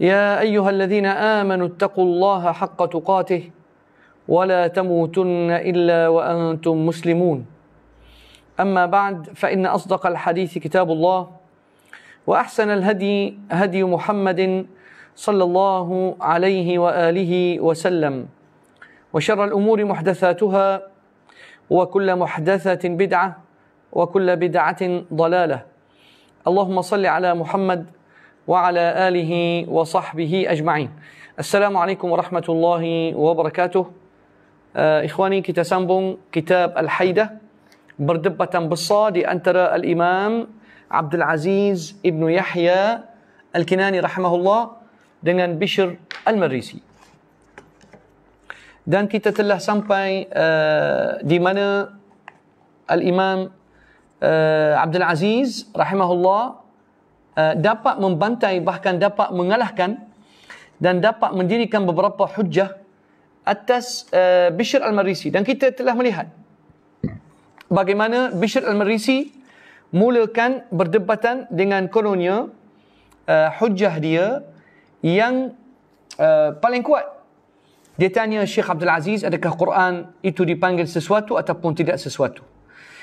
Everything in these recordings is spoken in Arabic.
يا ايها الذين امنوا اتقوا الله حق تقاته ولا تموتن الا وانتم مسلمون اما بعد فان اصدق الحديث كتاب الله واحسن الهدي هدي محمد صلى الله عليه واله وسلم وشر الامور محدثاتها وكل محدثه بدعه وكل بدعه ضلاله اللهم صل على محمد وعلى آله وصحبه أجمعين السلام عليكم ورحمة الله وبركاته آه، إخواني كتاب كتاب الحيدة بردبة بالصاد ترى الإمام عبد العزيز ابن يحيى الكناني رحمه الله dengan بشر المريسي dan kita telah sampai uh, الإمام عبد العزيز رحمه الله Eh, dapat membantai bahkan dapat mengalahkan dan dapat mendirikan beberapa hujjah atas uh, Bishr al-Marisi dan kita telah melihat bagaimana Bishr al-Marisi mulakan berdebatan dengan kolonia uh, eh, hujah dia yang uh, paling kuat dia tanya Syekh Abdul Aziz adakah Quran itu dipanggil sesuatu ataupun tidak sesuatu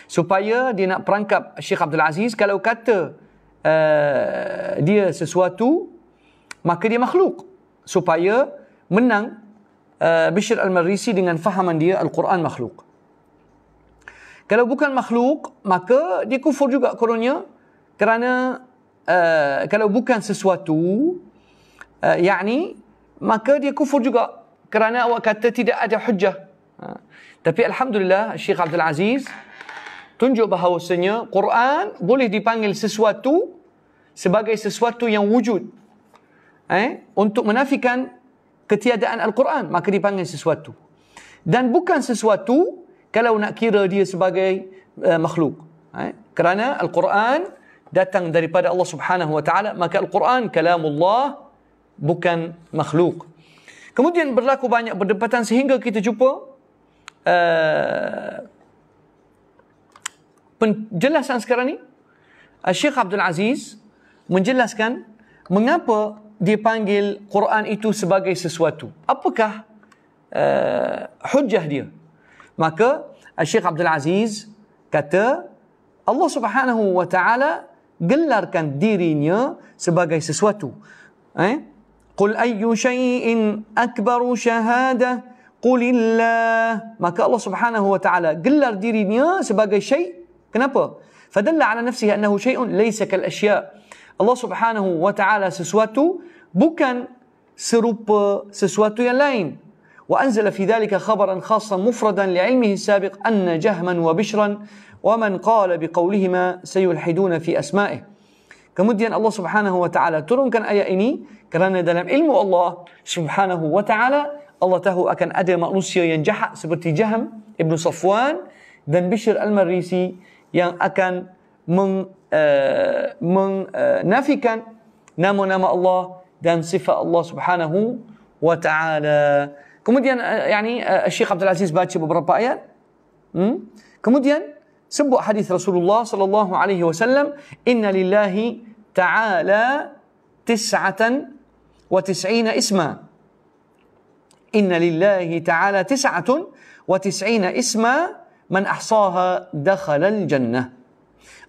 supaya dia nak perangkap Syekh Abdul Aziz kalau kata uh, dia sesuatu maka dia makhluk supaya menang uh, Bishr al-Marisi dengan fahaman dia al-Quran makhluk kalau bukan makhluk maka dia kufur juga kononnya kerana uh, kalau bukan sesuatu uh, yakni maka dia kufur juga kerana awak kata tidak ada hujah ha. tapi alhamdulillah Syekh Abdul Aziz tunjuk bahawasanya Quran boleh dipanggil sesuatu sebagai sesuatu yang wujud. Eh, untuk menafikan ketiadaan Al-Quran, maka dipanggil sesuatu. Dan bukan sesuatu kalau nak kira dia sebagai uh, makhluk. Eh, kerana Al-Quran datang daripada Allah Subhanahu Wa Taala, maka Al-Quran kalamullah bukan makhluk. Kemudian berlaku banyak perdebatan sehingga kita jumpa uh, penjelasan sekarang ni uh, Syekh Abdul Aziz menjelaskan mengapa dia panggil Quran itu sebagai sesuatu apakah uh, hujah dia maka uh, Syekh Abdul Aziz kata Allah Subhanahu wa taala gelarkan dirinya sebagai sesuatu eh qul ayyu shay'in akbaru shahada qulillah maka Allah Subhanahu wa taala gelar dirinya sebagai syai' Kenapa? Fadalla ala nafsihi annahu syai'un laysa kal asya. Allah Subhanahu wa taala sesuatu bukan serupa sesuatu yang lain. Wa anzala fi وأنزل في ذلك خبرا خاصا مفردا لعلمه السابق أن جهما وبشرا ومن قال بقولهما sayulhiduna fi أسمائه Kemudian Allah Subhanahu wa taala turunkan ayat ini kerana dalam ilmu Allah Subhanahu wa taala Allah tahu akan ada manusia yang jahat seperti Jaham Ibn Safwan dan Bishr al-Marisi yang akan meng, uh, menafikan nama-nama Allah dan sifat Allah Subhanahu wa taala. Kemudian uh, yakni uh, Syekh Abdul Aziz baca beberapa ayat. Hmm? Kemudian sebut hadis Rasulullah sallallahu alaihi wasallam, "Inna lillahi ta'ala tis'atan wa tis'ina isma." Inna lillahi ta'ala tis'atun wa tis'ina isma من ahsaha dakhalal jannah.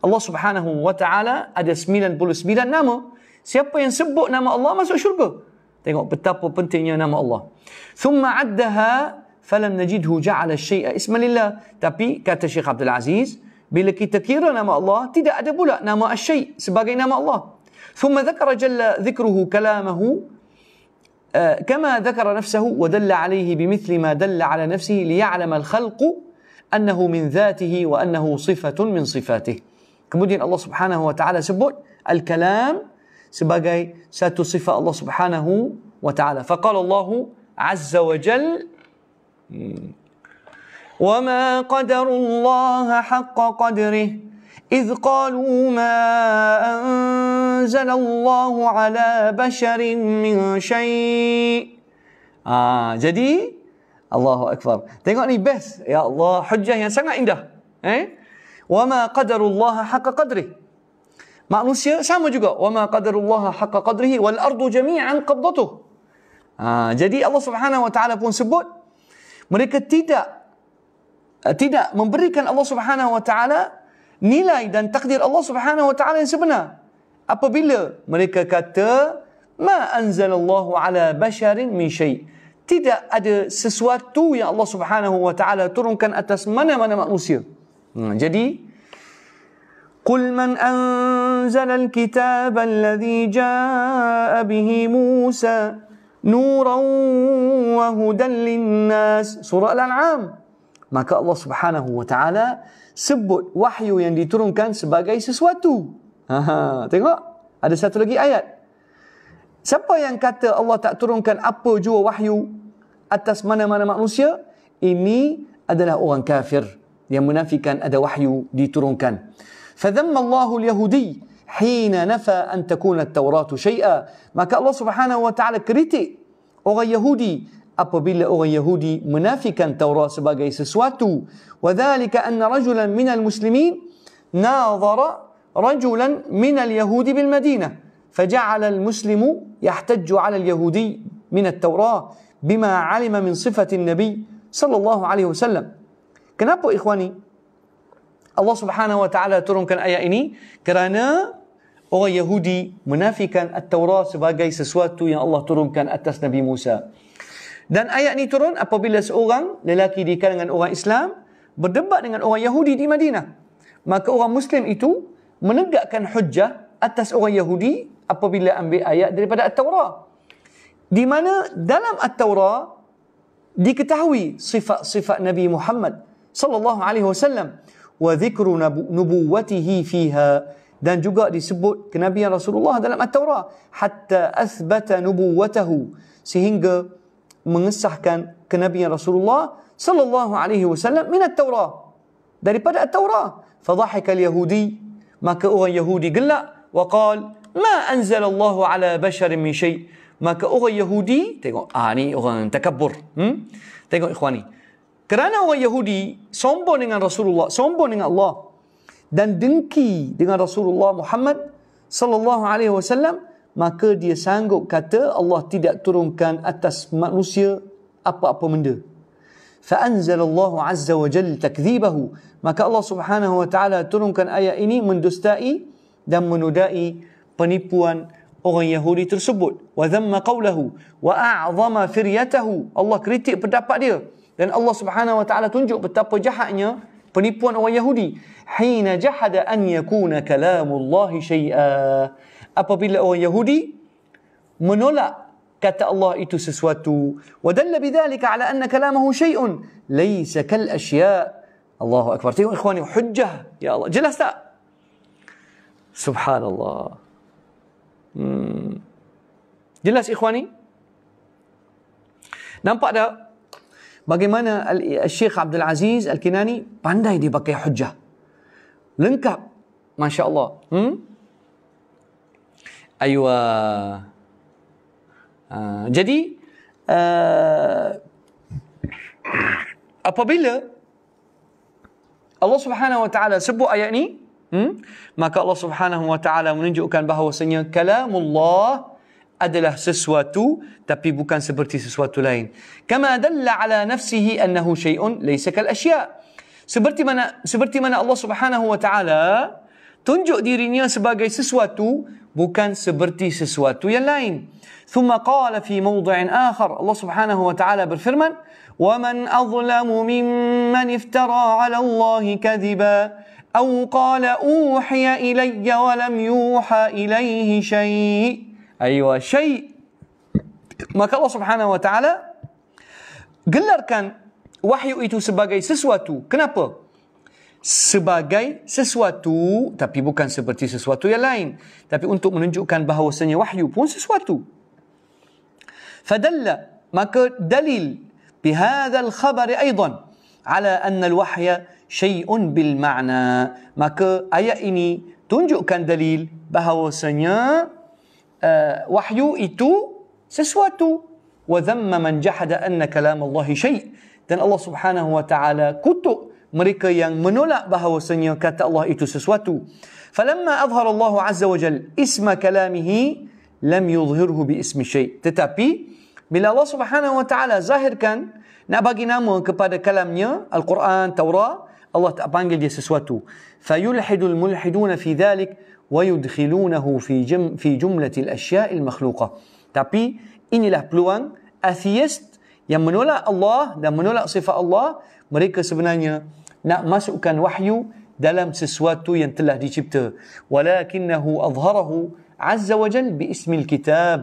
Allah Subhanahu wa taala ada 99 nama. Siapa yang sebut nama Allah masuk syurga. Tengok betapa pentingnya nama Allah. Thumma addaha falam najidhu ja'ala syai'a isman lillah. Tapi kata Syekh Abdul Aziz, bila kita kira nama Allah, tidak ada pula nama asy sebagai nama Allah. Thumma dzakara jalla dzikruhu kalamahu كما ذكر نفسه ودل عليه بمثل ما دل على نفسه ليعلم الخلق أنه من ذاته وأنه صفة من صفاته. Kemudian Allah Subhanahu wa taala sebut al-kalam sebagai satu sifat Allah Subhanahu wa taala. Faqala Allah azza wa jal وما قدر الله حق قدره إذ قالوا ما أنزل الله على بشر من شيء. Ah, jadi Allahu akbar. Tengok ni best. Ya Allah, hujjah yang sangat indah. Eh? Wa ma qadarullah haqqa qadri. Manusia sama juga. Wa ma qadarullah haqqa qadrihi wal ardu jami'an qabdatuh. Ha, jadi Allah Subhanahu wa taala pun sebut mereka tidak eh, tidak memberikan Allah Subhanahu wa taala nilai dan takdir Allah Subhanahu wa taala yang sebenar. Apabila mereka kata ma anzalallahu ala basharin min syai' tidak ada sesuatu yang Allah Subhanahu wa taala turunkan atas mana-mana manusia. Hmm, jadi Qul man anzal al-kitab alladhi jaa bihi Musa nuran wa hudan lin-nas. Surah Al-An'am. Maka Allah Subhanahu wa taala sebut wahyu yang diturunkan sebagai sesuatu. Ha, tengok. Ada satu lagi ayat. Siapa yang kata Allah tak turunkan apa jua wahyu? atas mana-mana manusia ini adalah orang kafir yang menafikan ada wahyu diturunkan. فذم الله اليهودي حين نفى أن تكون التوراة شيئا maka Allah subhanahu wa ta'ala kritik orang Yahudi apabila orang Yahudi menafikan Taurat sebagai sesuatu وذلك أن رجلا من المسلمين ناظر رجلا من اليهود بالمدينة فجعل المسلم يحتج على اليهودي من التوراة bima alima min sifatin nabi sallallahu alaihi wasallam. Kenapa ikhwani? Allah Subhanahu wa taala turunkan ayat ini kerana orang Yahudi menafikan at-Taurat sebagai sesuatu yang Allah turunkan atas Nabi Musa. Dan ayat ini turun apabila seorang lelaki di kalangan orang Islam berdebat dengan orang Yahudi di Madinah. Maka orang Muslim itu menegakkan hujjah atas orang Yahudi apabila ambil ayat daripada at-Taurat di mana dalam at-taurah diketahui sifat-sifat Nabi Muhammad sallallahu alaihi wasallam wa dhikru nubuwwatihi fiha dan juga disebut kenabian Rasulullah dalam at-taurah hatta athbata nubuwwatahu sehingga mengesahkan kenabian Rasulullah sallallahu alaihi wasallam min at-taurah daripada at-taurah fadhahika al-yahudi maka orang yahudi gelak wa qala ma anzalallahu ala basharin min syai' maka orang Yahudi tengok ah ni orang takabur hmm? tengok ikhwani kerana orang Yahudi sombong dengan Rasulullah sombong dengan Allah dan dengki dengan Rasulullah Muhammad sallallahu alaihi wasallam maka dia sanggup kata Allah tidak turunkan atas manusia apa-apa benda fa anzalallahu azza wa jalla takdhibahu. maka Allah Subhanahu wa taala turunkan ayat ini mendustai dan menudai penipuan orang Yahudi tersebut wa dhamma qawlahu wa a'zama firyatahu Allah kritik pendapat dia dan Allah Subhanahu wa taala tunjuk betapa jahatnya penipuan orang Yahudi hina jahada an yakuna kalamullah shay'a. apabila orang Yahudi menolak kata Allah itu sesuatu Wa dalla bidzalika ala anna kalamahu shay'un laysa kal asya' Allahu akbar tengok ikhwani hujjah ya Allah jelas tak subhanallah Hmm. Jelas ikhwani? Nampak tak bagaimana Syekh Abdul Aziz Al-Kinani pandai dia pakai hujah. Lengkap. Masya Allah. Hmm? Aywa. Uh, uh, jadi, uh, apabila Allah Subhanahu Wa Taala sebut ayat ni, Hmm? Maka Allah Subhanahu wa taala menunjukkan bahawasanya kalamullah adalah sesuatu tapi bukan seperti sesuatu lain. Kama dalla ala nafsihi annahu syai'un laysa kal asya. Seperti mana seperti mana Allah Subhanahu wa taala tunjuk dirinya sebagai sesuatu bukan seperti sesuatu yang lain. Thumma qala fi mawdhi'in akhar Allah Subhanahu wa taala berfirman, "Wa man azlamu mimman iftara 'ala Allah kadhiba." أو قال أوحي إلي ولم يوحى إليه شيء أيوة شيء maka Allah Subhanahu wa taala كان wahyu itu سباقي سسواتو كنابا Sebagai sesuatu tapi bukan seperti sesuatu yang lain, tapi untuk menunjukkan bahawasanya wahyu pun sesuatu. Fadalla maka dalil bihadzal khabari aidan ala anna al-wahya syai'un bil ma'na maka ayat ini tunjukkan dalil bahawasanya uh, wahyu itu sesuatu wa dhamma man jahada anna kalam Allah syai' dan Allah Subhanahu wa taala kutuk mereka yang menolak bahawasanya kata Allah itu sesuatu falamma azhara Allah azza wa jal isma kalamihi lam yudhhirhu bi ismi syai' tetapi bila Allah Subhanahu wa taala zahirkan nak bagi nama kepada kalamnya al-Quran Taurat الله بانجليس سواتو فيلحد الملحدون في ذلك ويدخلونه في جم في جملة الأشياء المخلوقة تابي إني لا بلوان أثيست يمنولا الله دمنولا صفة الله مريكا سبنانيا نا ماسو كان وحيو دلم سسواتو ينتله دي شبته ولكنه أظهره عز وجل باسم الكتاب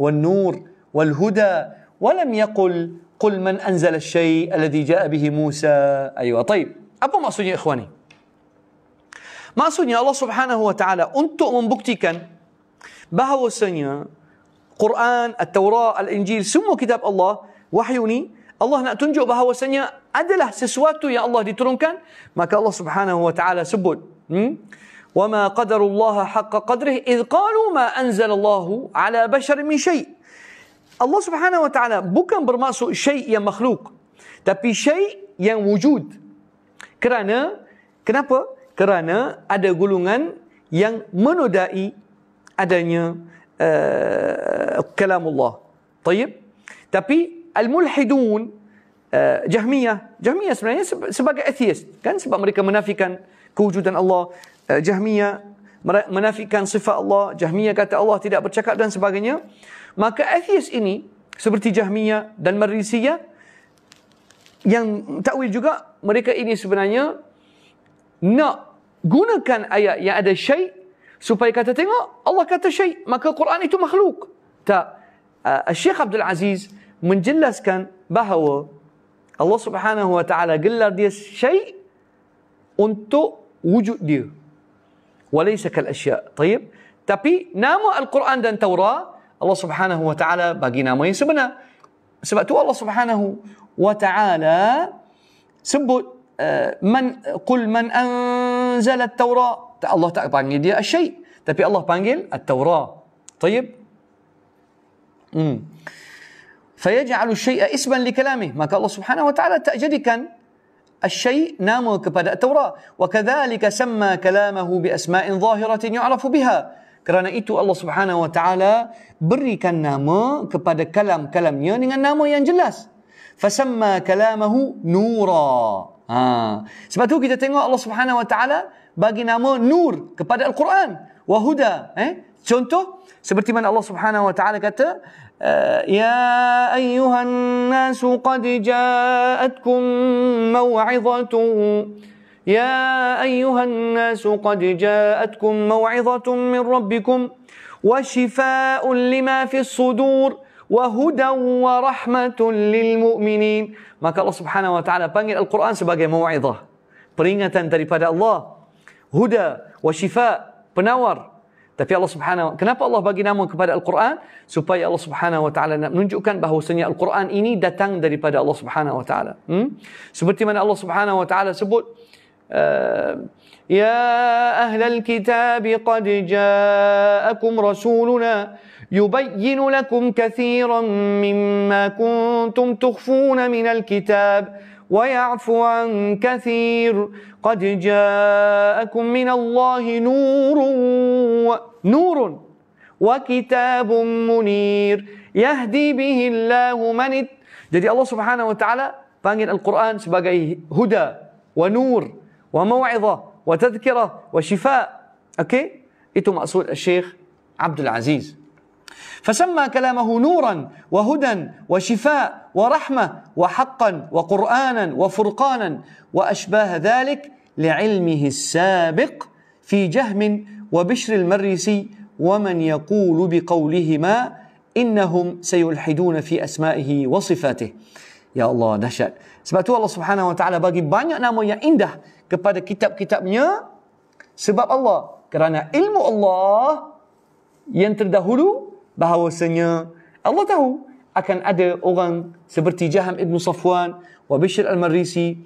والنور والهدى ولم يقل قل من أنزل الشيء الذي جاء به موسى أيوة طيب apa maksudnya ikhwani maksudnya Allah Subhanahu wa taala untuk membuktikan bahawasanya Quran, at tawrah Al-Injil semua kitab Allah wahyu ni Allah nak tunjuk bahawasanya adalah sesuatu yang Allah diturunkan maka Allah Subhanahu wa taala sebut hmm? وما قدر الله حق قدره إذ قالوا ما أنزل الله على بشر من شيء Allah subhanahu wa ta'ala bukan bermaksud syai yang makhluk Tapi syai yang wujud Kerana kenapa? Kerana ada gulungan yang menodai adanya uh, kalamullah. Tayyib. Tapi al-mulhidun uh, Jahmiyah, Jahmiyah sebenarnya sebagai atheist kan sebab mereka menafikan kewujudan Allah. Uh, Jahmiyah menafikan sifat Allah, Jahmiyah kata Allah tidak bercakap dan sebagainya. Maka atheist ini seperti Jahmiyah dan Marisiyah yang takwil juga mereka ini sebenarnya nak gunakan ayat yang ada syai' supaya kata tengok Allah kata syai' maka Quran itu makhluk. Tak. Uh, ah, ah, Syekh Abdul Aziz menjelaskan bahawa Allah Subhanahu wa taala gelar dia syai' untuk wujud dia. Walaysa kal asya'. Tayib. Tapi nama Al-Quran dan Taurat Allah Subhanahu wa taala bagi nama yang sebenar. Sebab tu Allah Subhanahu وتعالى سبت من قل من انزل التوراه الله تعالى panggil dia الشيء tapi Allah panggil التوراه طيب امم فيجعل الشيء اسما لكلامه ما قال الله سبحانه وتعالى تجدكن الشيء نامه كبدا التوراه وكذلك سمى كلامه باسماء ظاهره يعرف بها kerana ايتو الله سبحانه وتعالى taala berikan كبدا كلام kalam-kalamnya dengan nama فسمى كلامه نورا ha. sebab tu kita tengok Allah Subhanahu Wa Taala bagi nama nur kepada Al-Quran wa huda eh contoh seperti mana Allah Subhanahu Wa Taala kata يا أيها الناس قد جاءتكم موعظة يا أيها الناس قد جاءتكم موعظة من ربكم وشفاء لما في الصدور wa hudan wa rahmatun lil mu'minin. Maka Allah Subhanahu wa taala panggil Al-Quran sebagai mau'izah, peringatan daripada Allah. Huda wa shifa, penawar. Tapi Allah Subhanahu wa kenapa Allah bagi nama kepada Al-Quran? Supaya Allah Subhanahu wa taala nak menunjukkan bahawasanya Al-Quran ini datang daripada Allah Subhanahu wa taala. Hmm? Seperti mana Allah Subhanahu wa taala sebut uh, Ya ahlal kitab qad ja'akum rasuluna يبين لكم كثيرا مما كنتم تخفون من الكتاب ويعفو عن كثير قد جاءكم من الله نور و... نور وكتاب منير يهدي به الله من ات... Jadi Allah Subhanahu wa taala panggil Al-Quran sebagai huda wa nur wa mau'izah wa tadhkirah wa shifa. Okey? Itu maksud Syekh Abdul Aziz. فسمى كلامه نورا وهدى وشفاء ورحمه وحقا وقرانا وفرقانا واشباه ذلك لعلمه السابق في جهم وبشر المريسي ومن يقول بقولهما انهم سيلحدون في اسمائه وصفاته يا الله دهشت سبحان الله سبحانه وتعالى باقي banyak nama yang indah كتاب كتاب kitabnya sebab الله كرانا علم الله yang terdahulu bahawasanya Allah tahu akan ada orang seperti Jaham Ibn Safwan wa Bishr Al-Marisi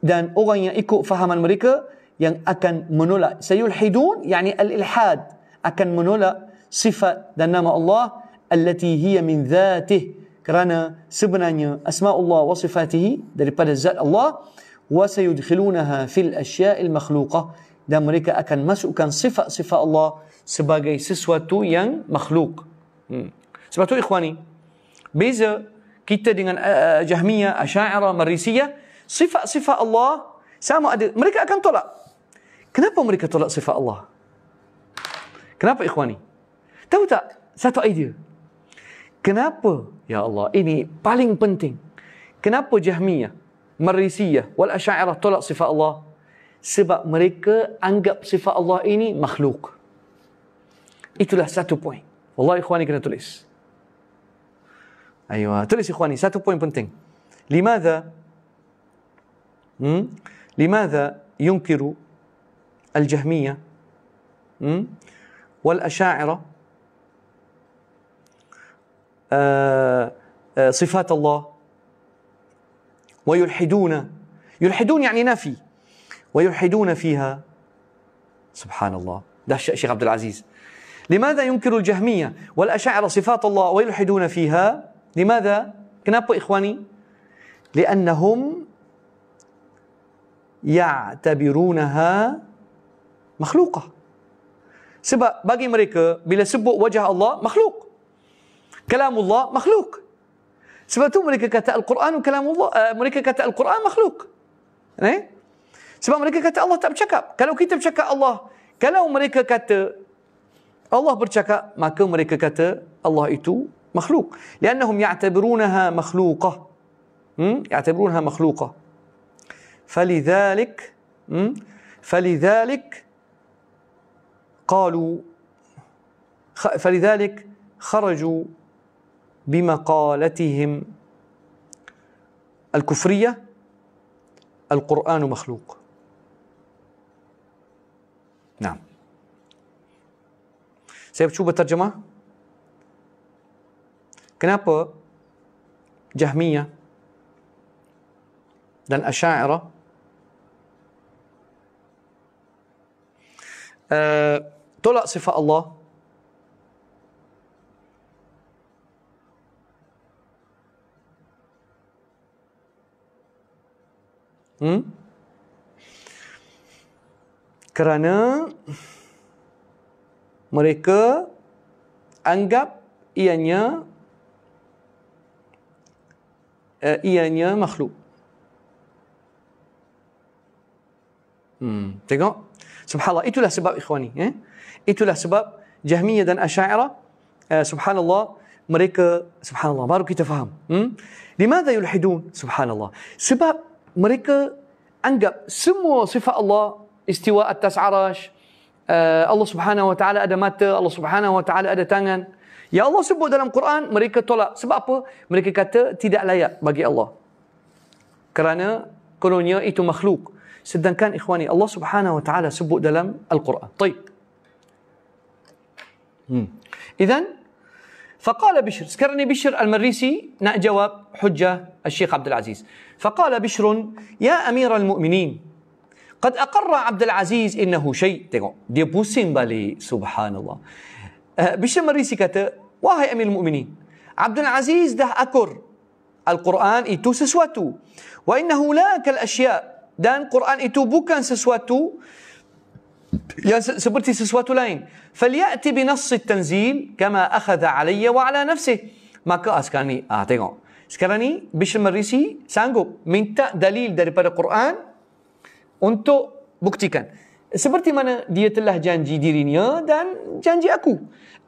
dan orang yang ikut fahaman mereka yang akan menolak sayulhidun yakni al-ilhad akan menolak sifat dan nama Allah allati hiya min dhatih kerana sebenarnya asma Allah wa sifatih daripada zat Allah wa sayudkhilunaha fil asya'il makhluqah dan mereka akan masukkan sifat-sifat Allah sebagai sesuatu yang makhluk. Hmm. Sebab tu ikhwani, beza kita dengan uh, Jahmiyah, Asy'ariyah, Marisiyah, sifat-sifat Allah sama ada mereka akan tolak. Kenapa mereka tolak sifat Allah? Kenapa ikhwani? Tahu tak satu idea? Kenapa ya Allah ini paling penting. Kenapa Jahmiyah, Marisiyah wal Asy'ariyah tolak sifat Allah? Sebab mereka anggap sifat Allah ini makhluk. Itulah satu point. والله اخواني كنا تلس ايوه تلس اخواني ساتو poin بنتين لماذا لماذا ينكر الجهمية والأشاعرة آه، آه، صفات الله ويلحدون يلحدون يعني نفي ويلحدون فيها سبحان الله ده الشيخ عبد العزيز لماذا ينكر الجهمية والأشاعرة صفات الله ويلحدون فيها لماذا كنابو إخواني لأنهم يعتبرونها مخلوقة سبا باقي مريكا بلا سبو وجه الله مخلوق كلام الله مخلوق سبتو مريكا كتاء القرآن وكلام الله مريكا كتاء القرآن مخلوق إيه سبق مريكا كتاء الله تبشكا كلو كي تبشكا الله كلو مريكا كتاء Allah bercakap maka mereka kata Allah itu makhluk. Liannahum ya'tabirunaha makhluqah. Hmm? Ya'tabirunaha makhluqah. فلذلك hmm? فلذلك قالوا فلذلك خرجوا بمقالتهم الكفرية القرآن مخلوق نعم Saya cuba terjemah. Kenapa Jahmiyah dan Asy'ariyah uh, eh, tolak sifat Allah Hmm? Kerana mereka anggap ianya uh, ianya makhluk. Hmm, tengok. Subhanallah, itulah sebab ikhwani, eh? Itulah sebab Jahmiyah dan Asy'ariyah uh, subhanallah mereka subhanallah baru kita faham. Hmm? Limadha yulhidun? Subhanallah. Sebab mereka anggap semua sifat Allah istiwa atas arash, Allah Subhanahu Wa Taala ada mata, Allah Subhanahu Wa Taala ada tangan. Ya Allah sebut dalam Quran, mereka tolak. Sebab apa? Mereka kata tidak layak bagi Allah. Kerana kononnya itu makhluk. Sedangkan ikhwani Allah Subhanahu Wa Taala sebut dalam Al-Quran. Baik. Hmm. Idan فقال بشر سكرني بشر المريسي نأجواب حجة الشيخ عبد العزيز فقال بشر يا أمير المؤمنين قد أقر عبد العزيز إنه شيء دي بوسين بالي سبحان الله بشم الرئيسي كتا واهي أمير المؤمنين عبد العزيز ده أكر القرآن إتو سسواتو وإنه لا كالأشياء دان قرآن إتو بوكان سسواتو يا سبرتي سسواتو لين فليأتي بنص التنزيل كما أخذ علي وعلى نفسه ما كأسكاني أعطيكم سكراني بشم الرئيسي سانجو من تأ دليل دار القرآن untuk buktikan seperti mana dia telah janji dirinya dan janji aku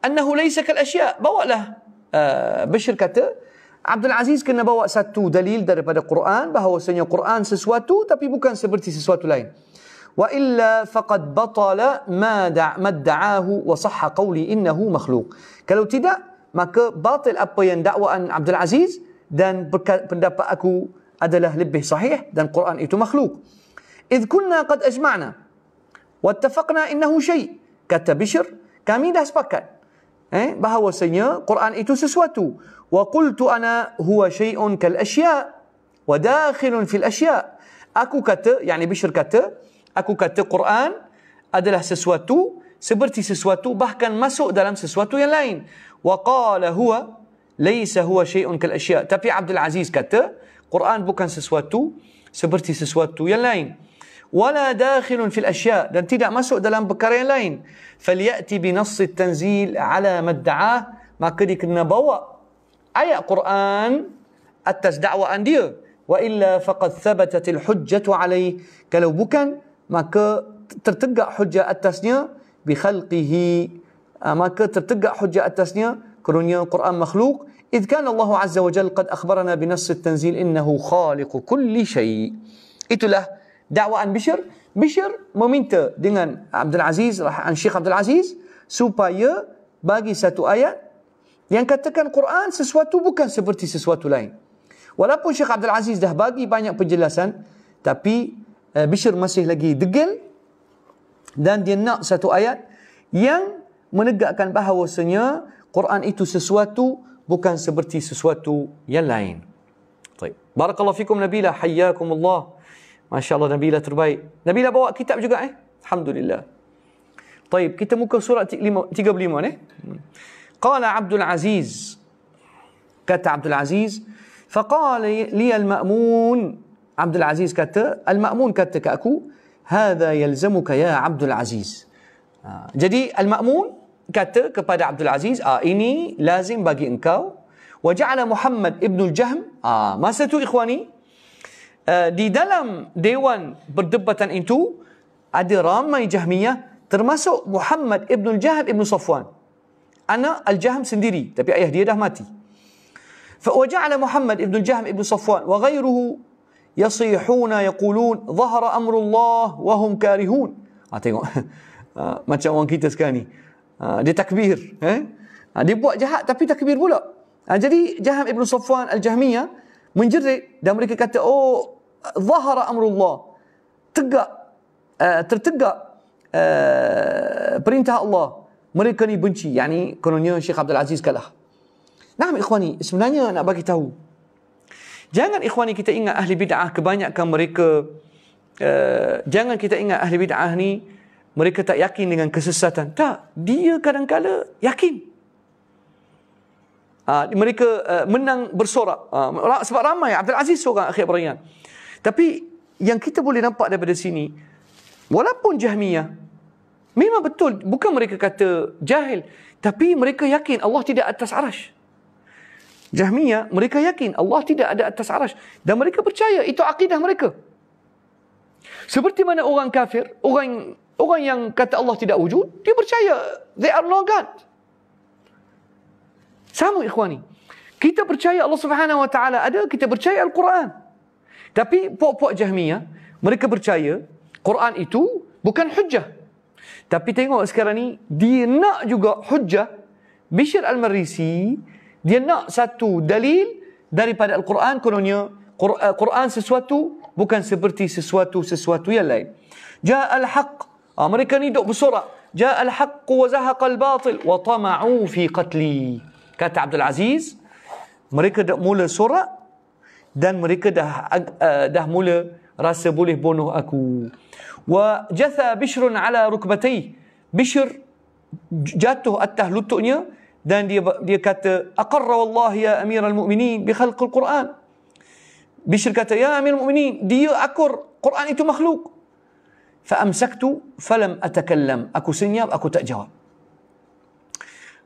annahu laysa kal asya bawalah uh, Bashir kata Abdul Aziz kena bawa satu dalil daripada Quran bahawasanya Quran sesuatu tapi bukan seperti sesuatu lain wa illa faqad batala ma da'ahu wa sahha qawli innahu makhluq kalau tidak maka batal apa yang dakwaan Abdul Aziz dan pendapat aku adalah lebih sahih dan Quran itu makhluk إذ كنا قد أجمعنا واتفقنا إنه شيء كتا بشر كامي ده سبكا إيه بها وسيا قرآن إتو سسوتو وقلت أنا هو شيء كالأشياء وداخل في الأشياء أكو كت يعني بشر كت أكو كت قرآن أدله سسوتو سبرتي سسوتو بحكاً مسوء دلم سسوتو يلاين وقال هو ليس هو شيء كالأشياء تبي عبد العزيز كت قرآن بكن سسوتو سبرتي سسوتو يلاين ولا داخل في الأشياء ده انت ده مسوء دلان بكارين لين فليأتي بنص التنزيل على ما ادعاه ما كدك بوا أي قرآن التس دعوة أندير وإلا فقد ثبتت الحجة عليه كلو بكا ما ك ترتقى حجة التسنية بخلقه ما ك ترتقى حجة التسنية كرونيا القرآن مخلوق إذ كان الله عز وجل قد أخبرنا بنص التنزيل إنه خالق كل شيء إتله dakwaan Bishr, Bishr meminta dengan Abdul Aziz, Syekh Abdul Aziz supaya bagi satu ayat yang katakan Quran sesuatu bukan seperti sesuatu lain. Walaupun Syekh Abdul Aziz dah bagi banyak penjelasan, tapi eh, Bishr masih lagi degil dan dia nak satu ayat yang menegakkan bahawasanya Quran itu sesuatu bukan seperti sesuatu yang lain. طيب بارك الله فيكم نبيلة حياكم الله Masya Allah Nabilah terbaik. Nabilah bawa kitab juga eh? Alhamdulillah. Taib, kita muka surat 35 eh. Qala Abdul Aziz. Kata Abdul Aziz, faqala liya al-ma'mun. Abdul Aziz kata, al-ma'mun kata ke aku, hadha yalzamuka ya Abdul Aziz. Jadi al-ma'mun kata kepada Abdul Aziz, ah, ini lazim bagi engkau. Wa ja'ala Muhammad ibn al-Jahm. Ah, masa tu ikhwani, Eh, di dalam dewan berdebatan itu ada ramai Jahmiyah termasuk Muhammad Ibn Jahab Ibn Safwan. Ana Al-Jahm sendiri tapi ayah dia dah mati. فوجعل محمد ابن الجهم ابن صفوان وغيره يصيحون يقولون ظهر امر الله وهم karihun. ah, tengok ah, macam orang kita sekarang ni ah, dia takbir eh ah, dia buat jahat tapi takbir pula jadi jaham ibn safwan al-jahmiyah menjerit dan mereka kata oh ظهر amrullah, الله tegak uh, tertegak uh, perintah Allah mereka ni benci yakni kononnya Syekh Abdul Aziz kalah nah ikhwani sebenarnya nak bagi tahu jangan ikhwani kita ingat ahli bidah kebanyakan mereka uh, jangan kita ingat ahli bidah ni mereka tak yakin dengan kesesatan tak dia kadang kadangkala yakin Uh, mereka uh, menang bersorak uh, sebab ramai Abdul Aziz seorang akhir perayaan tapi yang kita boleh nampak daripada sini, walaupun Jahmiyah, memang betul, bukan mereka kata jahil, tapi mereka yakin Allah tidak atas arash. Jahmiyah, mereka yakin Allah tidak ada atas arash. Dan mereka percaya, itu akidah mereka. Seperti mana orang kafir, orang orang yang kata Allah tidak wujud, dia percaya, they are no God. Sama ikhwani. Kita percaya Allah Subhanahu Wa Taala ada, kita percaya Al-Quran. Tapi puak-puak Jahmiyah mereka percaya Quran itu bukan hujah. Tapi tengok sekarang ni dia nak juga hujah Bishr al-Marisi dia nak satu dalil daripada al-Quran kononnya eh, Quran sesuatu bukan seperti sesuatu sesuatu yang lain. Ja al-haq. Amerika ha, ni duk bersorak. Ja al-haq wa zahaqa al-batil wa tama'u fi qatli. Kata Abdul Aziz, mereka dah mula sorak dan mereka dah uh, dah mula rasa boleh bunuh aku. Wa jatha bishrun ala rukbatai. Bishr jatuh atas lututnya dan dia dia kata aqarra wallahi ya amiral mu'minin bi khalqil quran. Bishr kata ya amiral mu'minin dia akur Quran itu makhluk. Fa amsaktu falam atakallam. Aku senyap aku tak jawab.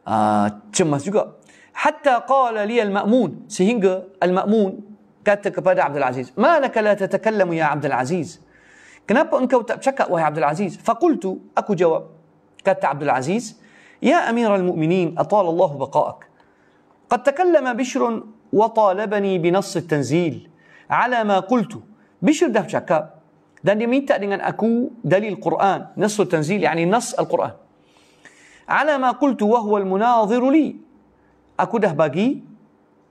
Uh, cemas juga. Hatta qala li al-ma'mun sehingga al-ma'mun قالت كبدا عبد العزيز ما لك لا تتكلم يا عبد العزيز كنابو انكو تشكا وهي عبد العزيز فقلت اكو جواب قالت عبد العزيز يا امير المؤمنين اطال الله بقاءك قد تكلم بشر وطالبني بنص التنزيل على ما قلت بشر ده شكا دان يمين تأدين أكو دليل القرآن نص التنزيل يعني نص القرآن على ما قلت وهو المناظر لي أكو ده باقي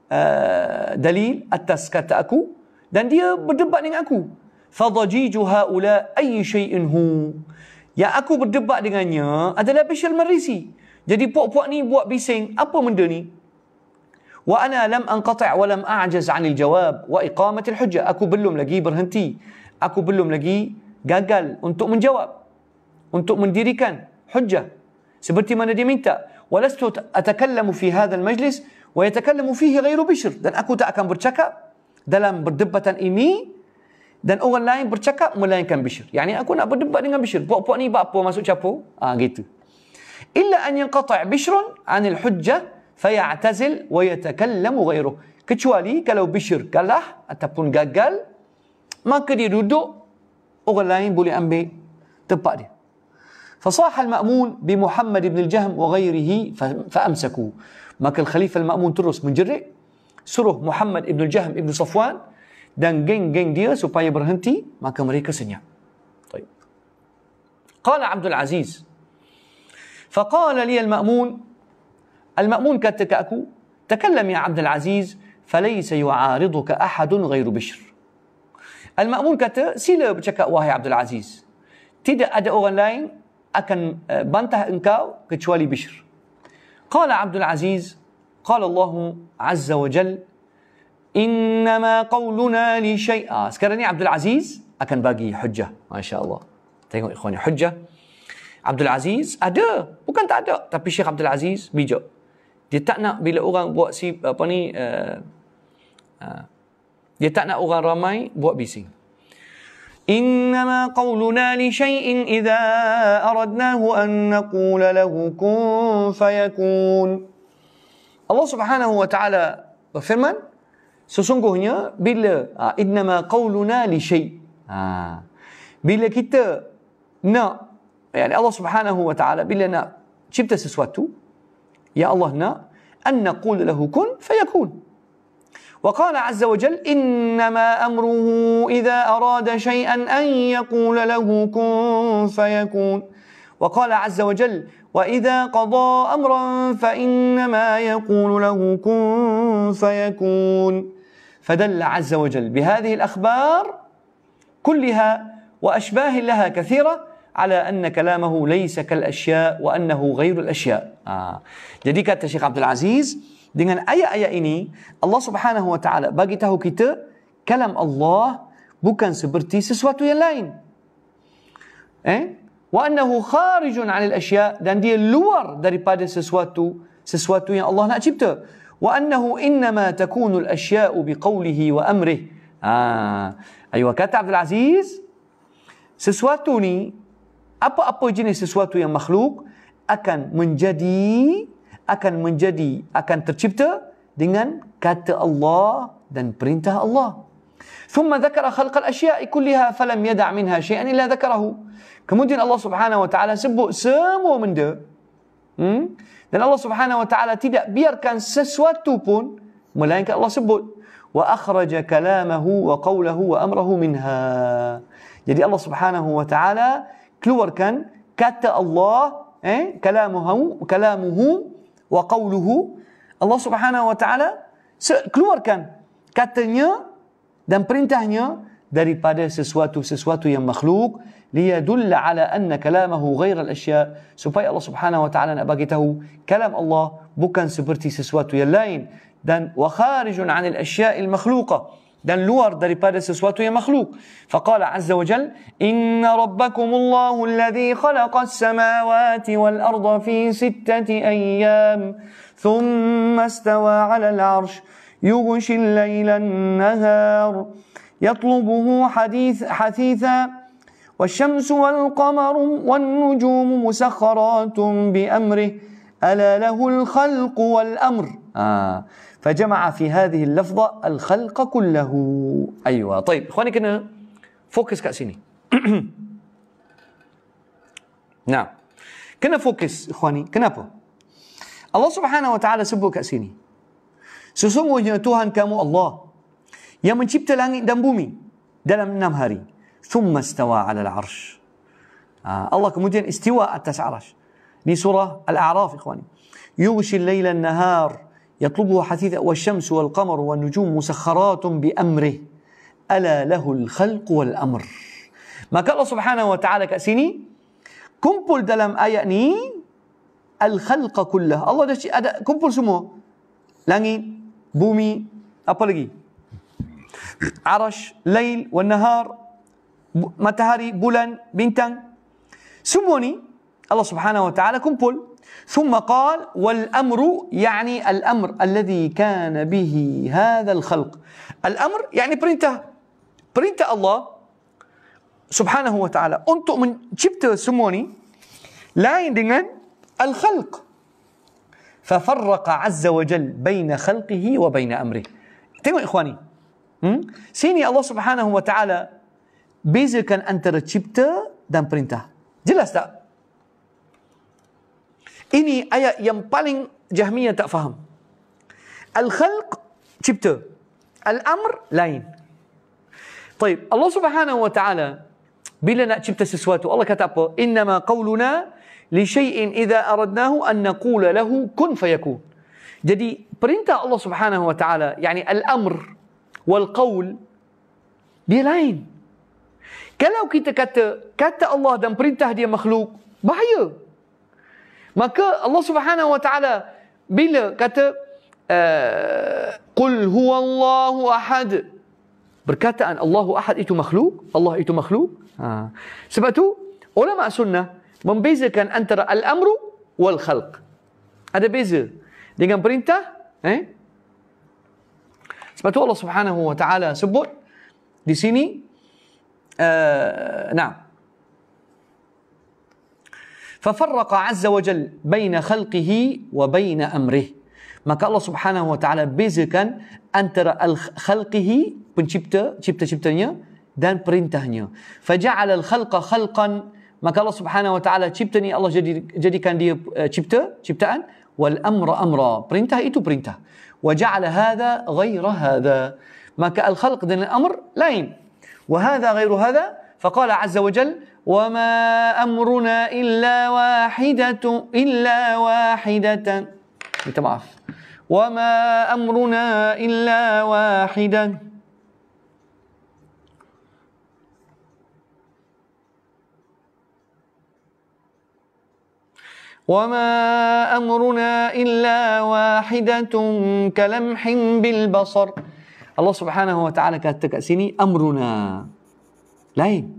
Uh, dalil atas kata aku dan dia berdebat dengan aku fadajiju haula ay shay'in hu yang aku berdebat dengannya adalah bishal marisi jadi puak-puak ni buat bising apa benda ni wa ana lam anqati' wa lam a'jaz 'anil jawab wa iqamat al aku belum lagi berhenti aku belum lagi gagal untuk menjawab untuk mendirikan hujjah seperti mana dia minta walastu atakallamu fi hadha al majlis ويتكلم فيه غير بشر دان اكو تا برشكا دلم بردبة إيمي دان اول لاين برشكا ملاين كان بشر يعني اكو نا بردبة دان بشر بو بو ني با بو ماسو شابو آه جيتو. إلا أن ينقطع بشر عن الحجة فيعتزل ويتكلم غيره كتشوالي كلو بشر كلاح أتبون قال ما كدي دودو أغلاين بولي أمبي تبقى فصاح المأمون بمحمد بن الجهم وغيره فأمسكوه ما كان الخليفه المامون ترس من جري سره محمد ابن الجهم ابن صفوان دان جين جين دير سوباي برهنتي ما كان مريكا سنيا طيب قال عبد العزيز فقال لي المامون المامون كاتكاكو تكلم يا عبد العزيز فليس يعارضك احد غير بشر المامون كات سيلا بشكا واهي عبد العزيز تيدا ادا اوغن لاين اكن بانته انكاو كتشوالي بشر قال عبد العزيز قال الله عز وجل إنما قولنا لشيء سكرني عبد العزيز أكن باقي حجة ما شاء الله تيجوا إخواني حجة عبد العزيز ada bukan tak ada tapi Syekh Abdul Aziz bijak dia tak nak bila orang buat si apa ni uh, uh, dia tak nak orang ramai buat bising إنما قولنا لشيء إذا أردناه أن نقول له كن فيكون الله سبحانه وتعالى berfirman هنا بلا إنما قولنا لشيء بلا kita nak يعني الله سبحانه وتعالى بلا nak cipta sesuatu يا الله nak أن نقول له كن فيكون وقال عز وجل إنما أمره إذا أراد شيئا أن يقول له كن فيكون وقال عز وجل وإذا قضى أمرا فإنما يقول له كن فيكون فدل عز وجل بهذه الأخبار كلها وأشباه لها كثيرة على أن كلامه ليس كالأشياء وأنه غير الأشياء آه. Jadi kata Syekh Abdul Aziz Dengan ayat-ayat ini, Allah Subhanahu Wa Taala bagi tahu kita kalam Allah bukan seperti sesuatu yang lain. Eh? Wa annahu kharijun 'anil asya' dan dia luar daripada sesuatu sesuatu yang Allah nak cipta. Wa annahu innama takunu al-asya' biqawlihi wa amrihi. Ah, ha. ayuh kata Abdul Aziz, sesuatu ni apa-apa jenis sesuatu yang makhluk akan menjadi akan menjadi akan tercipta dengan kata Allah dan perintah Allah. ثم ذكر خلق الأشياء كلها فلم يدع منها شيئا إلا ذكره. Kemudian Allah Subhanahu wa taala sebut semua benda. Hmm? Dan Allah Subhanahu wa taala tidak biarkan sesuatu pun melainkan Allah sebut. Wa akhraja kalamahu wa qawlahu wa amrahu minha. Jadi Allah Subhanahu wa taala keluarkan kata Allah, eh, kalamuhu, kalamuhu wa qawluhu Allah Subhanahu wa taala keluarkan katanya dan perintahnya daripada sesuatu-sesuatu yang makhluk liyadulla ala anna kalamahu ghair al-ashya supaya Allah Subhanahu wa taala nak bagi tahu kalam Allah bukan seperti sesuatu yang lain dan wa kharijun anil asya' al-makhluqah بارس سواتو يا مخلوق فقال عز وجل إن ربكم الله الذي خلق السماوات والأرض في ستة أيام ثم استوى على العرش يغشي الليل النهار يطلبه حديث حثيثا والشمس والقمر والنجوم مسخرات بأمره ألا له الخلق والأمر آه فجمع في هذه اللفظة الخلق كله أيوة طيب إخواني كنا فوكس كأسيني نعم كنا فوكس إخواني كنا po Allah Subhanahu Wa Taala sebut kat sini. Sesungguhnya Tuhan kamu Allah yang mencipta langit dan bumi dalam enam hari. Thumma istawa 'ala al-'arsy. Allah kemudian istiwa atas arasy. Di surah Al-A'raf ikhwani. Yughshi al-laila an-nahar. يطلبه حثيثا والشمس والقمر والنجوم مسخرات بأمره ألا له الخلق والأمر ما قال الله سبحانه وتعالى كأسيني كمبل دلم آيأني الخلق كله الله دشي أدا كمبل سمو لاني بومي أبلغي عرش ليل والنهار متهري بولان بنتان سموني الله سبحانه وتعالى كمبل ثم قال والامر يعني الامر الذي كان به هذا الخلق الامر يعني برينته برينته الله سبحانه وتعالى انتم من جبت سموني لاين دينغن الخلق ففرق عز وجل بين خلقه وبين امره تيمو اخواني سيني الله سبحانه وتعالى بيزكن انت رتشبت دان برينته جلست تا Ini ayat yang paling Jahmiyah tak faham. Al-khalq cipta. Al-amr lain. Baik, Allah Subhanahu wa taala bila nak cipta sesuatu, Allah kata apa? Innama qawluna li shay'in idza aradnahu an naqula lahu kun fayakun. Jadi perintah Allah Subhanahu wa taala, yani al-amr wal qawl dia lain. Kalau kita kata kata Allah dan perintah dia makhluk, bahaya. Maka Allah Subhanahu wa taala bila kata eh, qul huwallahu ahad perkataan Allahu ahad itu makhluk, Allah itu makhluk. Ha. Sebab tu ulama sunnah membezakan antara al-amru wal khalq. Ada beza dengan perintah, eh? Sebab tu Allah Subhanahu wa taala sebut di sini uh, nah ففرق عز وجل بين khalqihi wa baina amrih. Maka Allah Subhanahu wa taala bezakan antara al-khalqihi pencipta cipta-ciptanya dan perintahnya. Faja'ala al-khalqa khalqan maka Allah Subhanahu wa taala cipta ni Allah jadi jadikan dia uh, cipta ciptaan wal amra amra perintah itu perintah. Wa ja'ala hadha ghaira hadha. Maka al-khalq dan al-amr lain. وهذا غير هذا فقال عز وجل وما أمرنا إلا واحدة إلا واحدة بتمعف وما أمرنا إلا واحدة وما أمرنا إلا واحدة كلمح بالبصر الله سبحانه وتعالى كاتك أسيني أمرنا لاين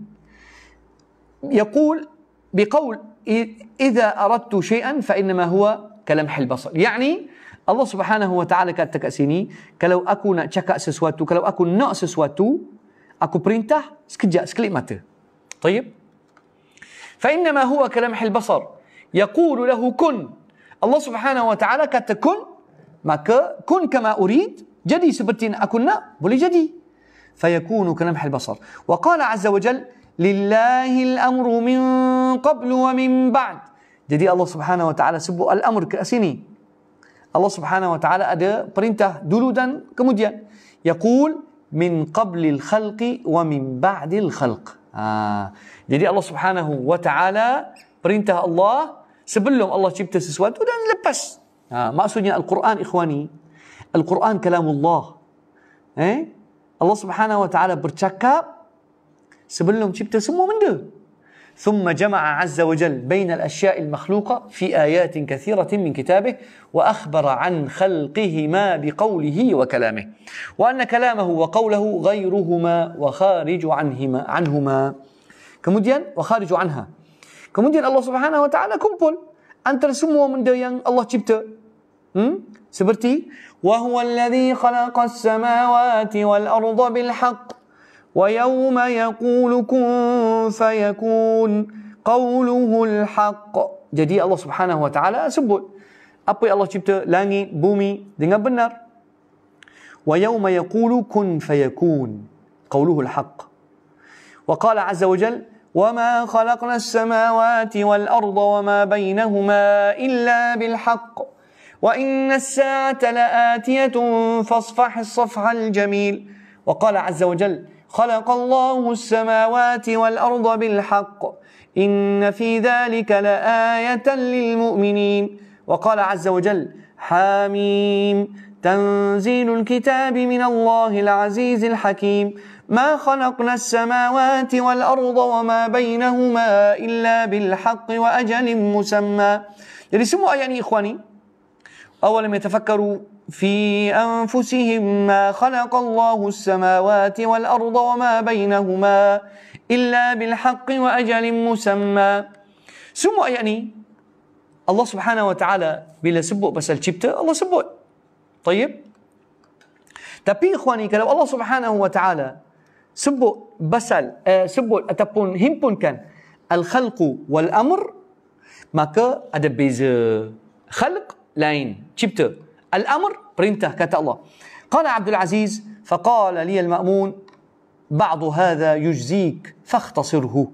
يقول بقول إذا أردت شيئا فإنما هو كلمح البصر يعني الله سبحانه وتعالى قال تكأسيني كلو أكو نأشكا سسواتو كلو أكو نأ سسواتو أكو برينته سكجا سكليمته طيب فإنما هو كلمح البصر يقول له كن الله سبحانه وتعالى قال تكن ما كن كما أريد جدي سبتين أكن بولي جدي فيكون كلمح البصر وقال عز وجل lillahi al-amru min qablu wa min ba'd. Jadi Allah Subhanahu wa taala sebut al-amr ke sini. Allah Subhanahu wa taala ada perintah dulu dan kemudian. Yaqul min qabli al-khalqi wa min ba'di al-khalq. Ha. Jadi Allah Subhanahu wa taala perintah Allah sebelum Allah cipta sesuatu dan lepas. Ha. maksudnya al-Quran ikhwani, al-Quran kalamullah. Eh? Allah Subhanahu wa taala bercakap sebelum cipta semua benda. ثم جمع عز وجل بين الأشياء المخلوقة في آيات كثيرة من كتابه وأخبر عن خلقهما بقوله وكلامه وأن كلامه وقوله غيرهما وخارج عنهما عنهما كمدين وخارج عنها كمدين الله سبحانه وتعالى كمبل أنت semua benda yang الله cipta سبرتي وهو الذي خلق السماوات والأرض بالحق ويوم يقول كن فيكون قوله الحق جدي الله سبحانه وتعالى taala sebut الله yang لاني بومي langit bumi ويوم يقول كن فيكون قوله الحق وقال عز وجل وما خلقنا السماوات والأرض وما بينهما إلا بالحق وإن الساعة لآتية فاصفح الصفح الجميل وقال عز وجل خلق الله السماوات والأرض بالحق إن في ذلك لآية للمؤمنين وقال عز وجل حاميم تنزيل الكتاب من الله العزيز الحكيم ما خلقنا السماوات والأرض وما بينهما إلا بالحق وأجل مسمى يعني سموا يعني إخواني أولم يتفكروا في أنفسهم ما خلق الله السماوات والأرض وما بينهما إلا بالحق وأجل مسمى Semua ayat ni Allah Subhanahu Wa Taala bila sebut pasal cipta Allah sebut. Tayyib. Tapi ikhwani kalau Allah Subhanahu Wa Taala sebut basal eh, sebut ataupun himpunkan al-khalqu wal amr maka ada beza. Khalq lain, cipta. الأمر برنتا كتب الله قال عبد العزيز فقال لي المأمون بعض هذا يجزيك فاختصره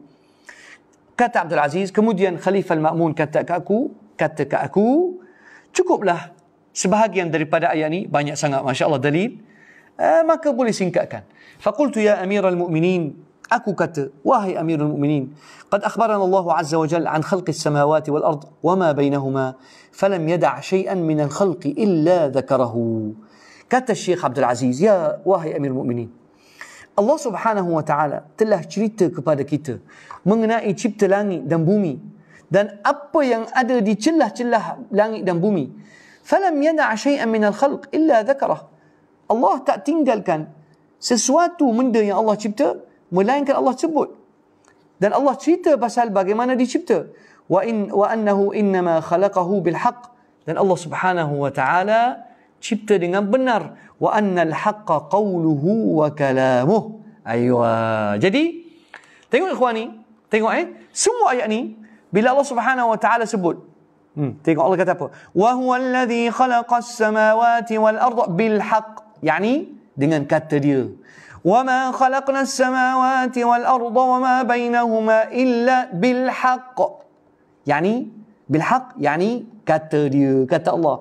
كتا عبد العزيز كموديان خليفة المأمون كتا كأكو كتا كأكو cukup له sebahagian daripada ayat ini banyak sangat masya Allah dalil eh, maka boleh singkatkan فقلت يا أمير المؤمنين أكو أكوكت واهي أمير المؤمنين قد أخبرنا الله عز وجل عن خلق السماوات والأرض وما بينهما فلم يدع شيئا من الخلق إلا ذكره كت الشيخ عبد العزيز يا واهي أمير المؤمنين الله سبحانه وتعالى تله شريت kepada kita mengenai cipta langit dan bumi dan apa yang ada di celah-celah langit dan فلم يدع شيئا من الخلق إلا ذكره الله تأتين قال كان سسواتو من يا الله شبته melainkan Allah sebut dan Allah cerita pasal bagaimana dicipta wa in wa annahu innama khalaqahu bil haqq dan Allah Subhanahu wa taala cipta dengan benar wa annal haqqa qawluhu wa kalamuh ayuha jadi tengok ikhwani tengok eh semua ayat ni bila Allah Subhanahu wa taala sebut hmm, tengok Allah kata apa wa huwa allazi khalaqas samawati wal arda bil haqq yani dengan kata dia وما خلقنا السماوات والأرض وما بينهما إلا بالحق يعني بالحق يعني kata dia الله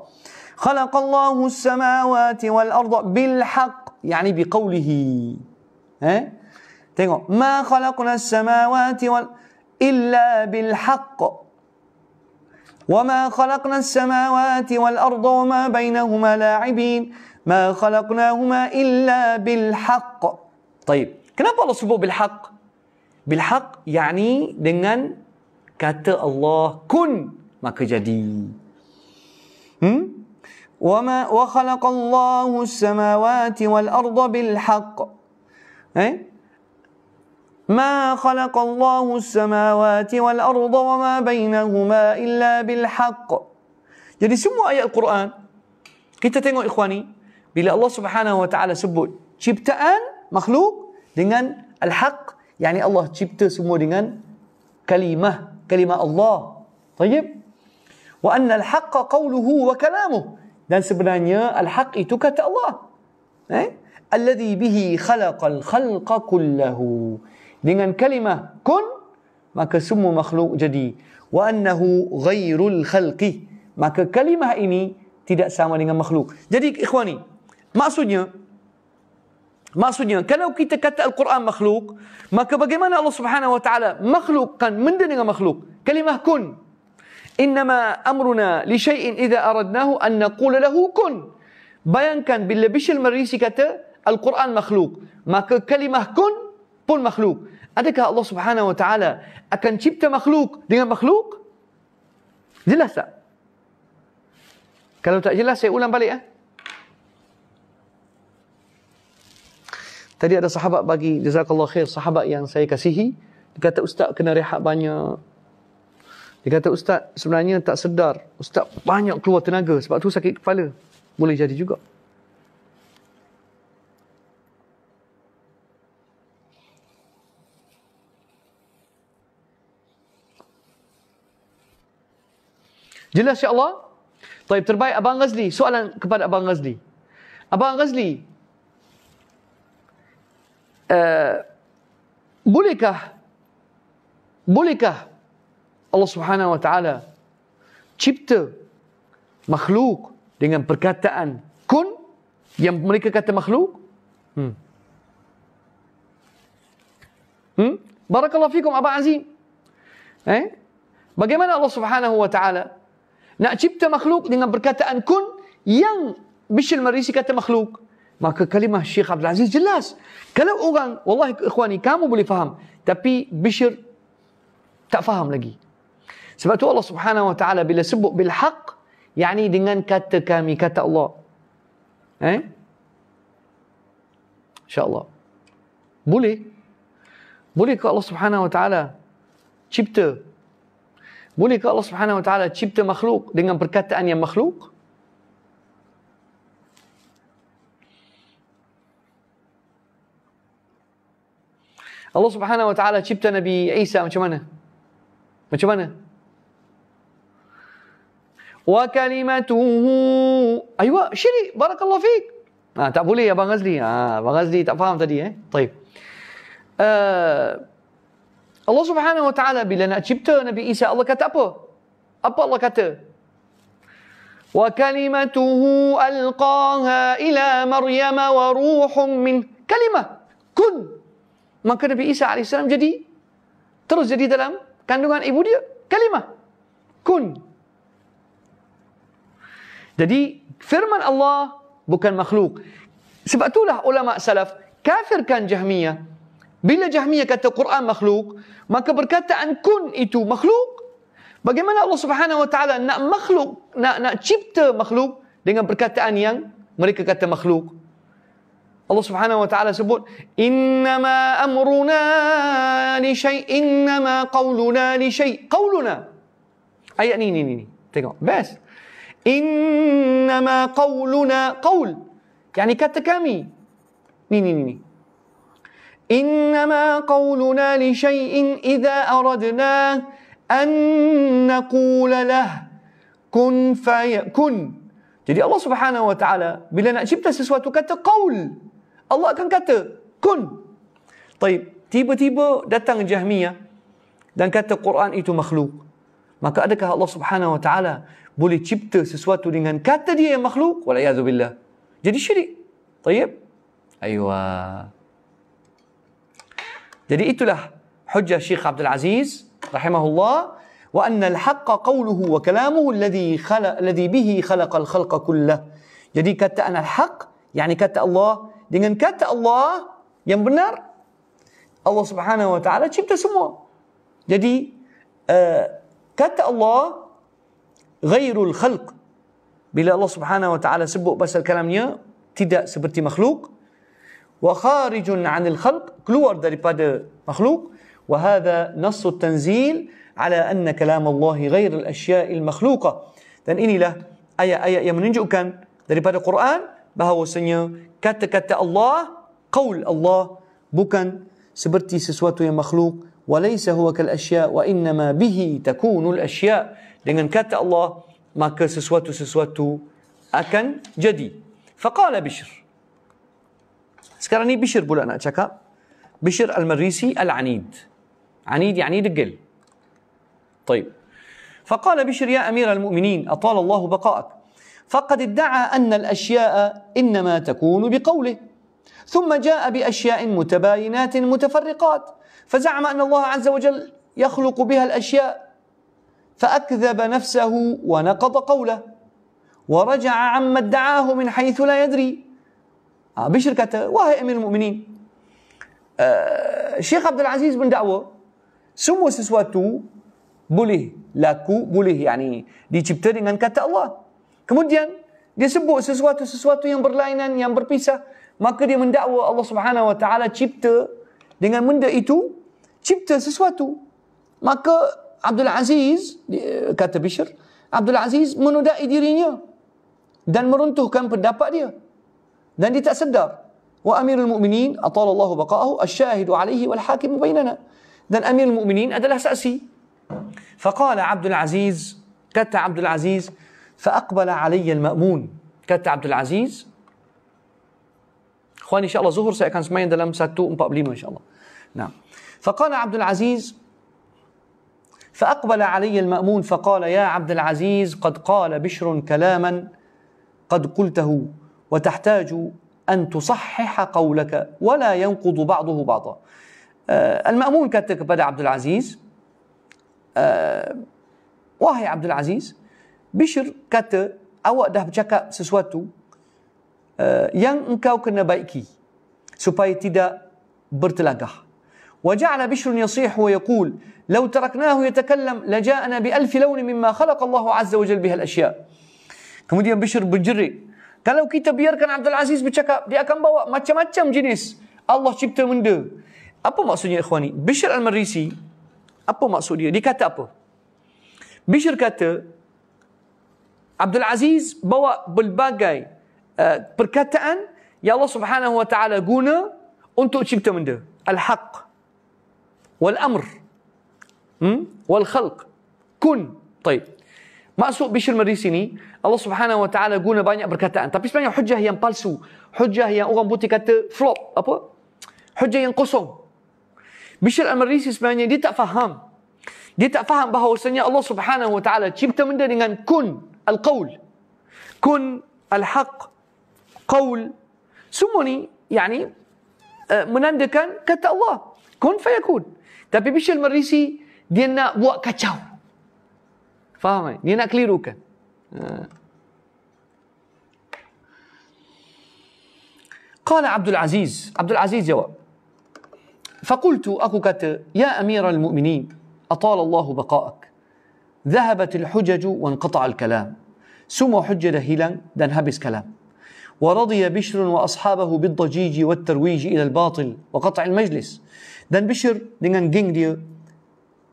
خلق الله السماوات والأرض بالحق يعني بقوله ها ما خلقنا السماوات وال إلا بالحق وما خلقنا السماوات والأرض وما بينهما لاعبين ما خلقناهما إلا بالحق طيب kenapa Allah sebut بالحق بالحق يعني dengan kata Allah kun maka jadi hmm وما وخلق الله السماوات والأرض بالحق أي ما خلق الله السماوات والأرض وما بينهما إلا بالحق jadi semua ayat Quran kita tengok ikhwani bila Allah Subhanahu Wa Taala sebut ciptaan makhluk dengan al-haq yakni Allah cipta semua dengan kalimah kalimah Allah طيب wa anna al-haq qawluhu wa kalamuhu dan sebenarnya al-haq itu kata Allah eh alladhi bihi khalaqal khalqa kullahu dengan kalimah kun maka semua makhluk jadi wa annahu ghairul khalqi maka kalimah ini tidak sama dengan makhluk jadi ikhwani Maksudnya, maksudnya kalau kita kata Al-Quran makhluk, maka bagaimana Allah Subhanahu Wa Taala makhlukkan benda dengan makhluk? Kalimah kun. إنما أمرنا لشيء إذا أردناه أن نقول له كن bayangkan bila Bishal Marisi kata Al-Quran makhluk maka kalimah kun pun makhluk adakah Allah subhanahu wa ta'ala akan cipta makhluk dengan makhluk jelas tak? kalau tak jelas saya ulang balik ya eh? Tadi ada sahabat bagi jazakallah khair sahabat yang saya kasihi. Dia kata ustaz kena rehat banyak. Dia kata ustaz sebenarnya tak sedar. Ustaz banyak keluar tenaga sebab tu sakit kepala. Boleh jadi juga. Jelas ya Allah? Baik, terbaik Abang Ghazli. Soalan kepada Abang Ghazli. Abang Ghazli, Eh, bolehkah bolehkah Allah Subhanahu wa taala cipta makhluk dengan perkataan kun yang mereka kata makhluk? Hmm. Hmm? Barakallahu fikum Abang Azim. Eh? Bagaimana Allah Subhanahu wa taala nak cipta makhluk dengan perkataan kun yang bishil marisi kata makhluk? Maka kalimah Syekh Abdul Aziz jelas. Kalau orang, Allah, ikhwani, kamu boleh faham. Tapi Bishr tak faham lagi. Sebab tu Allah subhanahu wa ta'ala bila sebut bilhaq, yakni dengan kata kami, kata Allah. Eh? InsyaAllah. Boleh. Boleh ke Allah subhanahu wa ta'ala cipta? Boleh ke Allah subhanahu wa ta'ala cipta makhluk dengan perkataan yang makhluk? Allah Subhanahu wa taala cipta Nabi Isa macam mana? Macam mana? Wa kalimatuhu. Aiwa, syirik. Barakallahu fiik. Ah, ha, tak boleh abang Azli. Ah, ha, abang Azli tak faham tadi eh. Baik. Uh, Allah Subhanahu wa taala bila nak cipta Nabi Isa, Allah kata apa? Apa Allah kata? Wa kalimatuhu alqaha ila Maryam wa ruhum min kalimah. Kun maka Nabi Isa AS jadi terus jadi dalam kandungan ibu dia kalimah kun jadi firman Allah bukan makhluk sebab itulah ulama salaf kafirkan jahmiyah bila jahmiyah kata Quran makhluk maka perkataan kun itu makhluk bagaimana Allah Subhanahu wa taala nak makhluk nak nak cipta makhluk dengan perkataan yang mereka kata makhluk الله سبحانه وتعالى سبون إنما أمرنا لشيء إنما قولنا لشيء قولنا أي ني ني ني بس إنما قولنا قول يعني كتكامي ني ني ني إنما قولنا لشيء إذا أردناه أن نقول له كن فيكن Jadi Allah Subhanahu Wa Taala bila nak cipta sesuatu kata Allah akan kata kun. Taib. Tiba-tiba datang Jahmiyah dan kata Quran itu makhluk. Maka adakah Allah Subhanahu Wa Taala boleh cipta sesuatu dengan kata dia yang makhluk? Wala yazu billah. Jadi syirik. Taib. Aywa. Jadi itulah hujjah Syekh Abdul Aziz rahimahullah wa anna al-haqqa qawluhu wa kalamuhu alladhi khala alladhi bihi khalaqa al-khalqa kullah. Jadi kata al-haq, yani kata Allah dengan kata Allah yang benar Allah Subhanahu wa taala cipta semua. Jadi uh, kata Allah ghairul khalq bila Allah Subhanahu wa taala sebut pasal kalamnya tidak seperti makhluk wa kharijun 'anil khalq keluar daripada makhluk wa hadha nassu tanzil ala anna kalam Allah ghairul asya'il makhluqa dan inilah ayat-ayat yang menunjukkan daripada Quran bahawasanya kata-kata Allah, qaul Allah bukan seperti sesuatu yang makhluk walaysa huwa kal asya wa innama bihi takunu al asya dengan kata Allah maka sesuatu-sesuatu akan jadi faqala bishr sekarang ni bishr pula nak cakap bishr al-marisi al-anid anid yani degil. طيب فقال بشر يا أمير المؤمنين أطال الله بقاءك فقد ادعى أن الأشياء إنما تكون بقوله ثم جاء بأشياء متباينات متفرقات فزعم أن الله عز وجل يخلق بها الأشياء فأكذب نفسه ونقض قوله ورجع عما ادعاه من حيث لا يدري آه، بشركة وهي أمير المؤمنين الشيخ آه، عبد العزيز بن دعوة semua sesuatu لاكو laku يعني yakni dicipta dengan كتا الله Kemudian dia sebut sesuatu-sesuatu yang berlainan, yang berpisah. Maka dia mendakwa Allah Subhanahu Wa Taala cipta dengan benda itu cipta sesuatu. Maka Abdul Aziz kata Bishr, Abdul Aziz menudai dirinya dan meruntuhkan pendapat dia. Dan dia tak sedar. Wa amirul mu'minin atalallahu baqa'ahu asyahidu alaihi wal hakim bainana. Dan amirul mu'minin adalah saksi. Faqala Abdul Aziz, kata Abdul Aziz, فأقبل علي المأمون kata Abdul Aziz Ikhwan insyaAllah zuhur saya akan semayang إن شاء الله نعم فقال عبد العزيز فأقبل علي المأمون فقال يا عبد العزيز قد قال بشر كلاما قد قلته وتحتاج أن تصحح قولك ولا ينقض بعضه بعضا آه المأمون كتب بدا عبد العزيز آه وهي عبد العزيز Bishr kata, awak dah bercakap sesuatu uh, yang engkau kena baiki supaya tidak bertelagah. Bishr وجعل بشر يصيح ويقول لو تركناه يتكلم لجاءنا بألف لون مما خلق الله عز وجل بها الأشياء kemudian Bishr berjerit kalau kita biarkan Abdul Aziz bercakap dia akan bawa macam-macam jenis Allah cipta benda apa maksudnya ikhwani Bishr al-Marisi apa maksud dia dia kata apa Bishr kata Abdul Aziz bawa berbagai uh, eh, perkataan yang Allah Subhanahu wa taala guna untuk cipta benda. Al-haq wal amr. Hmm? Wal khalq. Kun. Baik. Masuk Bishr Meri sini, Allah Subhanahu wa taala guna banyak perkataan, tapi sebenarnya hujah yang palsu, hujah yang orang putih kata flop, apa? Hujah yang kosong. Bishr al sebenarnya dia tak faham. Dia tak faham bahawasanya Allah Subhanahu wa taala cipta benda dengan kun القول كن الحق قول سموني يعني آه، منندك كت الله كن فيكون تبي بيش المريسي دينا بوا كاتشاو فاهمة دينا كليروكا آه. قال عبد العزيز عبد العزيز جواب فقلت أكو كت يا أمير المؤمنين أطال الله بقاءك ذهبت الحجج وانقطع الكلام سمو حجة هيلا دنهبس كلام ورضي بشر وأصحابه بالضجيج والترويج إلى الباطل وقطع المجلس دن بشر دنان جنج دي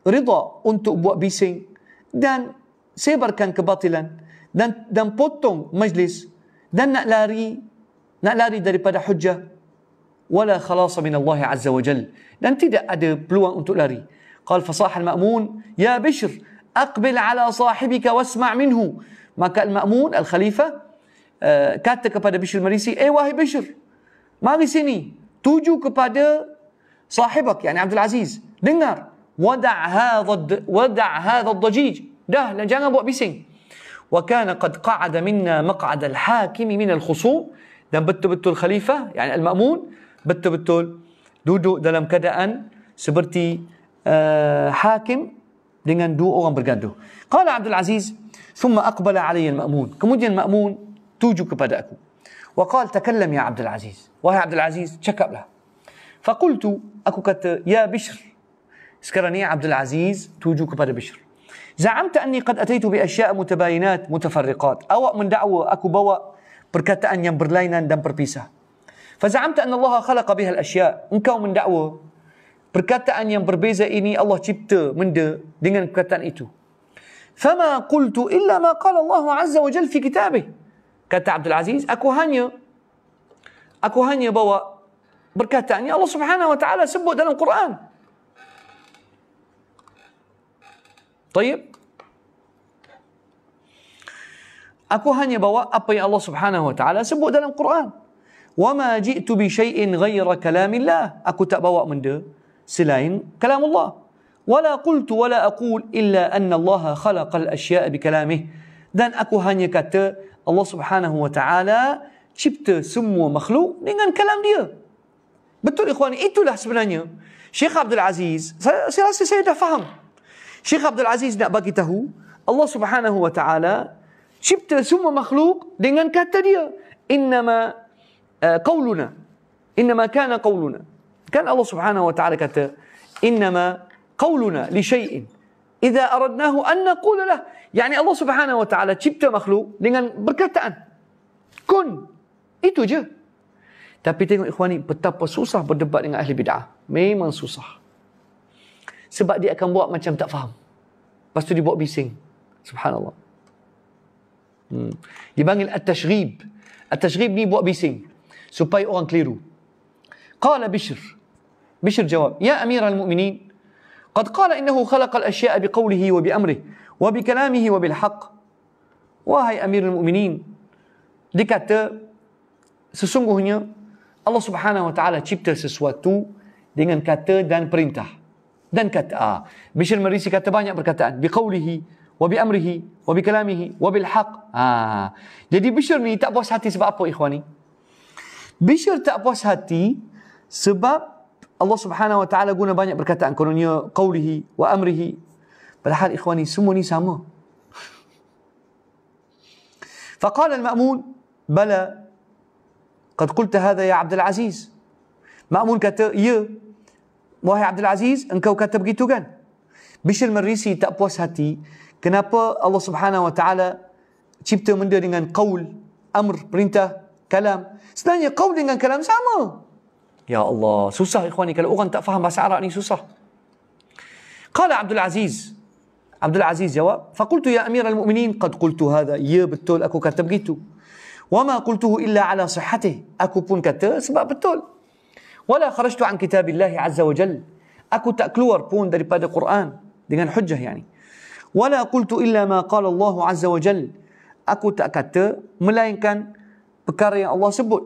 رضا أنت أبو بيسين دن سيبر كان كباطلا دن دن بوتون مجلس دن نألاري نألاري داري بدا حجة ولا خلاص من الله عز وجل لن تدأ أدب بلوان أنت لاري قال فصاح المأمون يا بشر اقبل على صاحبك واسمع منه ما كان المأمون الخليفة كاتا كبادة بشر مريسي اي واهي بشر ماري سيني توجو كبادة صاحبك يعني عبد العزيز دنر ودع هذا ودع هذا الضجيج ده نجانا بو بيسين وكان قد قعد منا مقعد الحاكم من الخصوم دم بتو بتو الخليفة يعني المأمون بتو بتو دودو دلم كدا أن سبرتي حاكم dengan dua orang bergaduh. Qala Abdul Aziz, "Thumma aqbala alayya al-Ma'mun." Kemudian Ma'mun tuju kepada aku. Wa qala takallam ya Abdul Aziz. Wahai Abdul Aziz, cakaplah. Faqultu, aku kata, "Ya Bishr." Sekarang ni Abdul Aziz tuju kepada Bishr. زعمت أني قد أتيت بأشياء متباينات متفرقات أو من دعوة أكو bawa perkataan yang berlainan dan berpisah فزعمت أن الله خلق بها الأشياء engkau mendakwa perkataan yang berbeza ini Allah cipta benda dengan perkataan itu. Fama qultu illa ma qala Allah azza wa jalla fi kitabih. Kata Abdul Aziz, aku hanya aku hanya bawa perkataan yang Allah Subhanahu wa taala sebut dalam Quran. Baik. Aku hanya bawa apa yang Allah Subhanahu wa taala sebut dalam Quran. Wa ma ji'tu bi syai'in ghaira kalamillah. Aku tak bawa benda سلع كلام الله ولا قلت ولا أقول إلا أن الله خلق الأشياء بكلامه dan aku hanya kata Allah Subhanahu wa taala cipta semua makhluk dengan kalam dia. Betul ikhwan, itulah sebenarnya Syekh Abdul Aziz. Saya, saya rasa saya dah faham. Syekh Abdul Aziz nak bagi tahu Allah Subhanahu wa taala cipta semua makhluk dengan kata dia. Innama uh, qauluna. Innama kana qauluna. kan Allah Subhanahu wa taala kata innama qauluna li syai'in idza aradnahu an naqul lah yani Allah Subhanahu wa taala cipta makhluk dengan perkataan kun itu je tapi tengok ikhwani betapa susah berdebat dengan ahli bidah memang susah sebab dia akan buat macam tak faham lepas tu dibuat bising subhanallah hmm dipanggil at-tashghib at-tashghib ni buat bising supaya orang keliru qala bishr بشر جواب يا أمير المؤمنين قد قال إنه خلق الأشياء بقوله وبأمره وبكلامه وبالحق وهي أمير المؤمنين دكاتة سسنغو هنا الله سبحانه وتعالى تشبت سسواتو دينا كاتة دان برينته دان كاتة بشر مريسي كاتة بانيا بركاتان بقوله وبأمره وبكلامه وبالحق آه. جدي بشر ني تأبوس هاتي سبا أبو إخواني بشر تأبوس هاتي سبب Allah Subhanahu Wa Taala guna banyak perkataan kononnya qaulihi wa amrihi. Padahal ikhwani semua ni sama. فقال المأمون بلى قد قلت هذا يا عبد العزيز مأمون kata ya wahai Abdul Aziz engkau kata begitu kan Bishir Marisi tak puas hati kenapa Allah Subhanahu Wa Taala cipta benda dengan qaul amr perintah kalam sebenarnya qaul dengan kalam sama Ya Allah, susah ikhwan ni kalau orang tak faham bahasa Arab ni susah. Qala Abdul Aziz. Abdul Aziz jawab, "Faqultu ya Amir al-Mu'minin, qad qultu hadha." Ya betul aku kata begitu. "Wa ma qultuhu illa ala sihhatih." Aku pun kata sebab betul. "Wala kharajtu an kitabillah 'azza wa jall." Aku tak keluar pun daripada Quran dengan hujah yani. "Wala qultu illa ma qala Allah 'azza wa jall." Aku tak kata melainkan perkara yang Allah sebut.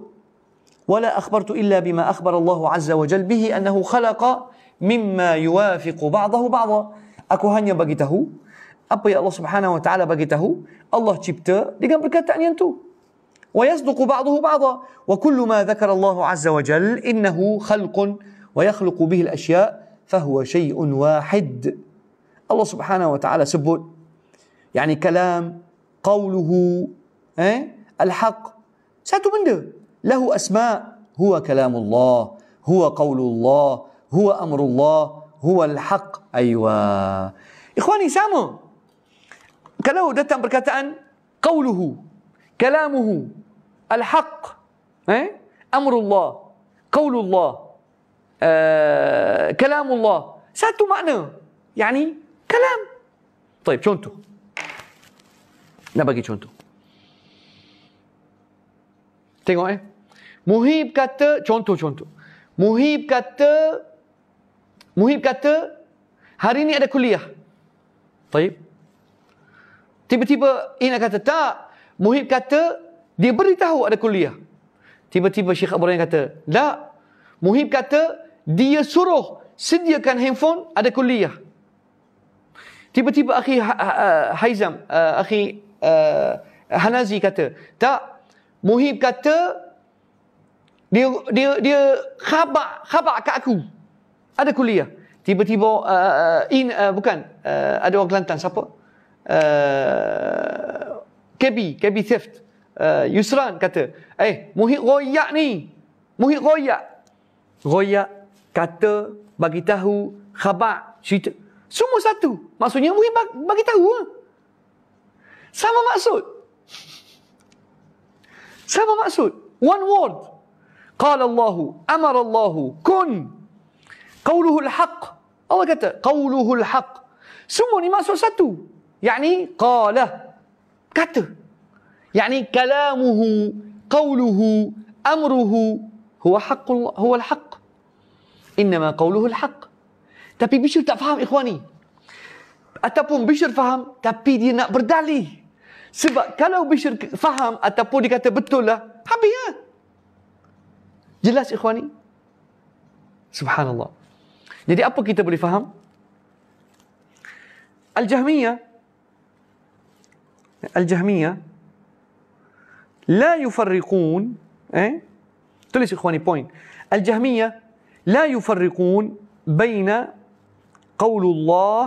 ولا أخبرت إلا بما أخبر الله عز وجل به أنه خلق مما يوافق بعضه بعضا أكو hanya bagi tahu الله سبحانه وتعالى Subhanahu الله taala bagi tahu Allah ويصدق بعضه بعضا وكل ما ذكر الله عز وجل انه خلق ويخلق به الاشياء فهو شيء واحد الله سبحانه وتعالى سبل يعني كلام قوله eh, الحق ساتو benda له أسماء هو كلام الله هو قول الله هو أمر الله هو الحق أيوة إخواني سامو كلاه دتم بركتان قوله كلامه الحق إيه؟ أمر الله قول الله آه، كلام الله ساتو معنى يعني كلام طيب شونتو نبقي شونتو تيجوا إيه Muhib kata, contoh-contoh. Muhib kata, Muhib kata, hari ini ada kuliah. Taib. Tiba-tiba Ina kata, tak. Muhib kata, dia beritahu ada kuliah. Tiba-tiba Syekh Abu Rayyan kata, tak. Muhib kata, dia suruh sediakan handphone ada kuliah. Tiba-tiba akhi ha, ha, ha, Haizam, uh, akhi uh, Hanazi kata, tak. Muhib kata, dia dia dia khabar khabar kat aku ada kuliah tiba-tiba uh, uh in uh, bukan uh, ada orang Kelantan siapa uh, KB KB theft uh, Yusran kata eh muhit royak ni muhit royak royak kata bagi tahu khabar cerita semua satu maksudnya muhit bagi tahu ha? sama maksud sama maksud one word قال الله أمر الله كن قوله الحق الله كتب قوله الحق سمو ما سوساتو يعني قال كتب يعني كلامه قوله أمره هو حق الله هو الحق إنما قوله الحق تبي بشر تفهم إخواني ataupun Bishr faham tapi dia nak berdalih sebab kalau Bishr faham ataupun dia kata betul lah habis lah ya? Jelas ikhwani? Subhanallah. Jadi apa kita boleh faham? Al-Jahmiyah Al-Jahmiyah لا يفرقون eh? tulis ikhwani point Al-Jahmiyah لا يفرقون بين قول الله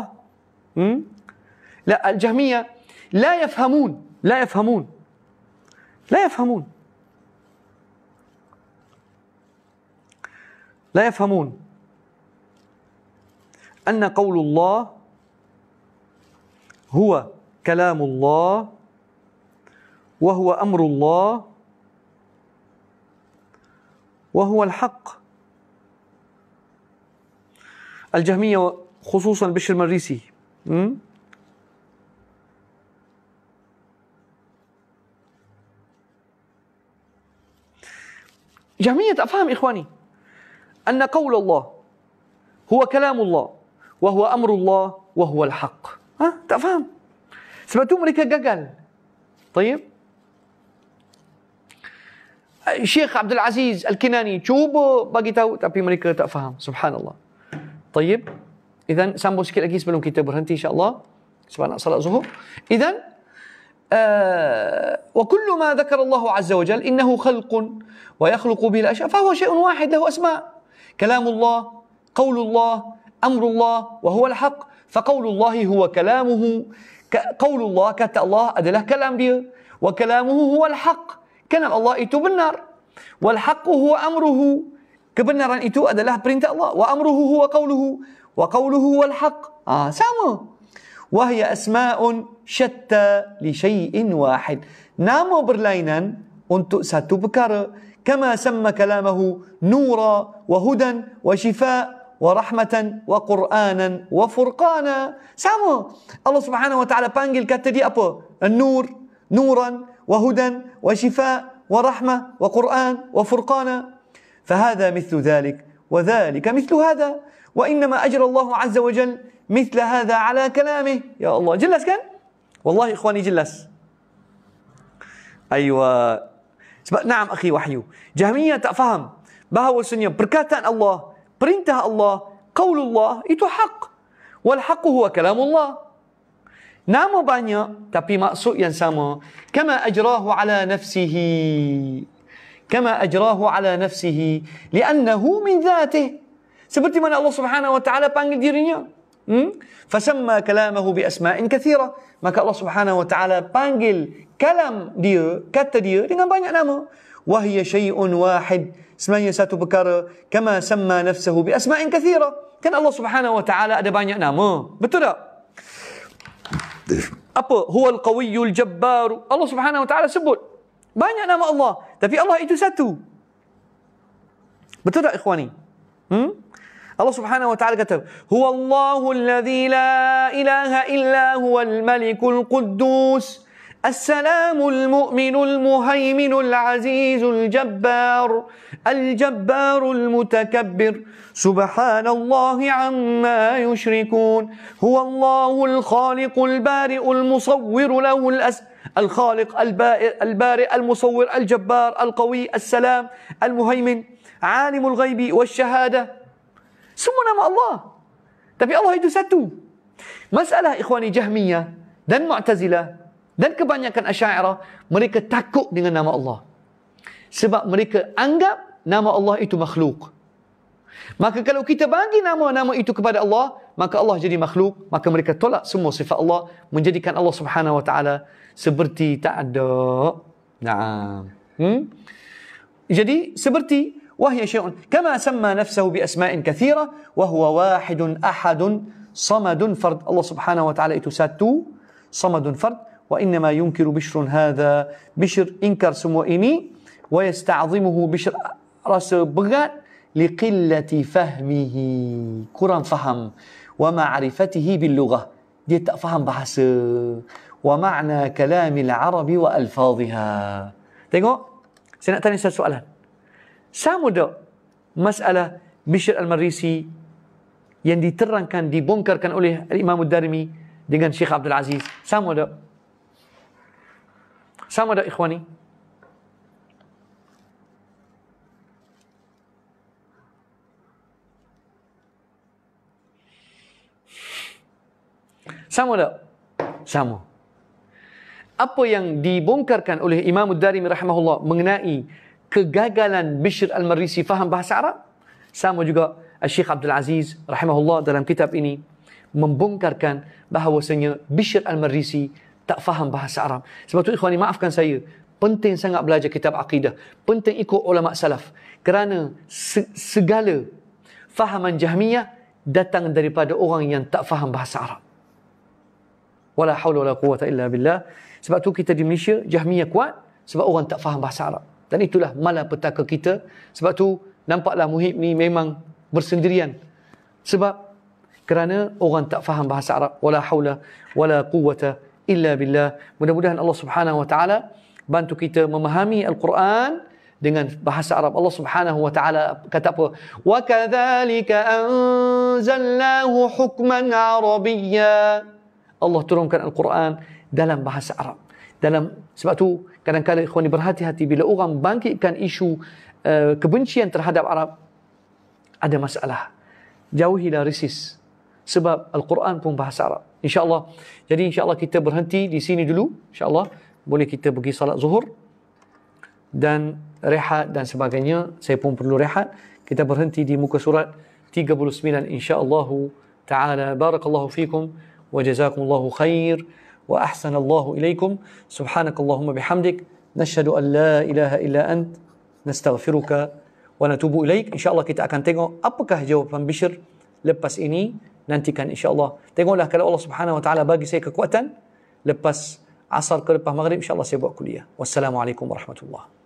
hmm? لا الجهمية لا يفهمون لا يفهمون لا يفهمون لا يفهمون أن قول الله هو كلام الله وهو أمر الله وهو الحق الجهمية خصوصا بشر المريسي جهمية أفهم إخواني ان قول الله هو كلام الله وهو امر الله وهو الحق ها تفهم سبتوم لك جغل طيب الشيخ عبد العزيز الكناني شوب باقي تاو تبي مريكا تفهم سبحان الله طيب اذا سامبو سكيل اكيس بلون كتاب ان شاء الله سبحان الله صلاه الظهر اذا آه، وكل ما ذكر الله عز وجل انه خلق ويخلق به الاشياء فهو شيء واحد له اسماء كلام الله قول الله امر الله وهو الحق فقول الله هو كلامه قول الله كات الله adalah كلام dia وكلامه هو الحق كلام الله itu benar والحق هو امره kebenaran itu adalah perintah Allah وامره هو قوله وقوله هو الحق اه sama وهي اسماء شتى لشيء واحد nama berlainan untuk satu perkara كما سمى كلامه نورا وهدى وشفاء ورحمة وقرآنا وفرقانا سامو الله سبحانه وتعالى بانجل كاتدي أبو النور نورا وهدى وشفاء ورحمة وقرآن وفرقانا فهذا مثل ذلك وذلك مثل هذا وإنما أجر الله عز وجل مثل هذا على كلامه يا الله جلس كان والله إخواني جلس أيوة Sebab na'am akhi wahyu. Jahmiyah tak faham bahawasanya perkataan Allah, perintah Allah, qaulullah itu hak. Wal haqqu huwa kalamullah. Nama banyak tapi maksud yang sama. Kama ajrahu ala nafsihi. Kama ajrahu ala nafsihi. Liannahu min dhatih. Seperti mana Allah subhanahu wa ta'ala panggil dirinya. Hmm? Fasamma kalamahu bi asma'in kathira. Maka Allah subhanahu wa ta'ala panggil kalam dia, kata dia dengan banyak nama. Wahia syai'un wahid. Sebenarnya satu perkara. Kama samma nafsahu bi asma'in kathira. Kan Allah subhanahu wa ta'ala ada banyak nama. Betul tak? Apa? Huwa al-qawiyul jabbar. Allah subhanahu wa ta'ala sebut. Banyak nama Allah. Tapi Allah itu satu. Betul tak ikhwani? Hmm? Allah subhanahu wa ta'ala kata, Huwa Allahul ladhi la ilaha illa huwa al-malikul quddus. Al-Quddus. السلام المؤمن المهيمن العزيز الجبار الجبار المتكبر سبحان الله عما يشركون هو الله الخالق البارئ المصور له الأس الخالق البارئ المصور الجبار القوي السلام المهيمن عالم الغيب والشهادة سمنا مع الله تبي الله itu مسألة إخواني جهمية jahmiyah معتزلة Dan kebanyakan asyairah, mereka takut dengan nama Allah. Sebab mereka anggap nama Allah itu makhluk. Maka kalau kita bagi nama-nama itu kepada Allah, maka Allah jadi makhluk. Maka mereka tolak semua sifat Allah, menjadikan Allah subhanahu wa ta'ala seperti tak ada. Nah. Hmm? Jadi seperti وهي شيء كما سمى نفسه بأسماء كثيرة وهو واحد أحد صمد فرد الله سبحانه وتعالى إتو ساتو صمد فرد وإنما ينكر بشر هذا بشر إنكر سمو إني ويستعظمه بشر رأس بغان لقلة فهمه كران فهم ومعرفته باللغة دي فهم بحس ومعنى كلام العرب وألفاظها تيجو سنأتني سؤالا سامو دو مسألة بشر المريسي يندي ترن كان دي بونكر كان أوليه الإمام الدارمي دي شيخ عبد العزيز سامو دو Sama dak ikhwani? Sama dak? Sama. Apa yang dibongkarkan oleh Imam Ad-Darimi rahimahullah mengenai kegagalan Bishr Al-Marisi faham bahasa Arab sama juga Al Syekh Abdul Aziz rahimahullah dalam kitab ini membongkarkan bahawasanya Bishr Al-Marisi tak faham bahasa Arab. Sebab tu ikhwani maafkan saya. Penting sangat belajar kitab akidah. Penting ikut ulama salaf. Kerana segala fahaman jahmiyah datang daripada orang yang tak faham bahasa Arab. Wala hawla wala quwwata illa billah. Sebab tu kita di Malaysia jahmiyah kuat sebab orang tak faham bahasa Arab. Dan itulah malapetaka kita. Sebab tu nampaklah muhib ni memang bersendirian. Sebab kerana orang tak faham bahasa Arab. Wala hawla wala quwwata illa billah. Mudah-mudahan Allah Subhanahu wa taala bantu kita memahami al-Quran dengan bahasa Arab Allah Subhanahu wa taala kata apa wa kadzalika anzalnahu hukman arabiyya Allah turunkan al-Quran dalam bahasa Arab dalam sebab tu kadang-kadang ikhwan berhati-hati bila orang bangkitkan isu uh, kebencian terhadap Arab ada masalah jauhilah resist sebab Al-Quran pun bahasa Arab. InsyaAllah. Jadi insyaAllah kita berhenti di sini dulu. InsyaAllah boleh kita pergi salat zuhur dan rehat dan sebagainya. Saya pun perlu rehat. Kita berhenti di muka surat 39 insyaAllah ta'ala. Barakallahu fikum wa jazakumullahu khair wa ahsanallahu ilaikum. Subhanakallahumma bihamdik. Nashadu an la ilaha illa ant. Nastaghfiruka wa natubu ilaik. InsyaAllah kita akan tengok apakah jawapan Bishr lepas ini. nantikan insyaAllah. Tengoklah kalau Allah subhanahu wa ta'ala bagi saya kekuatan, lepas asar ke lepas maghrib insyaAllah saya buat kuliah. Wassalamualaikum warahmatullahi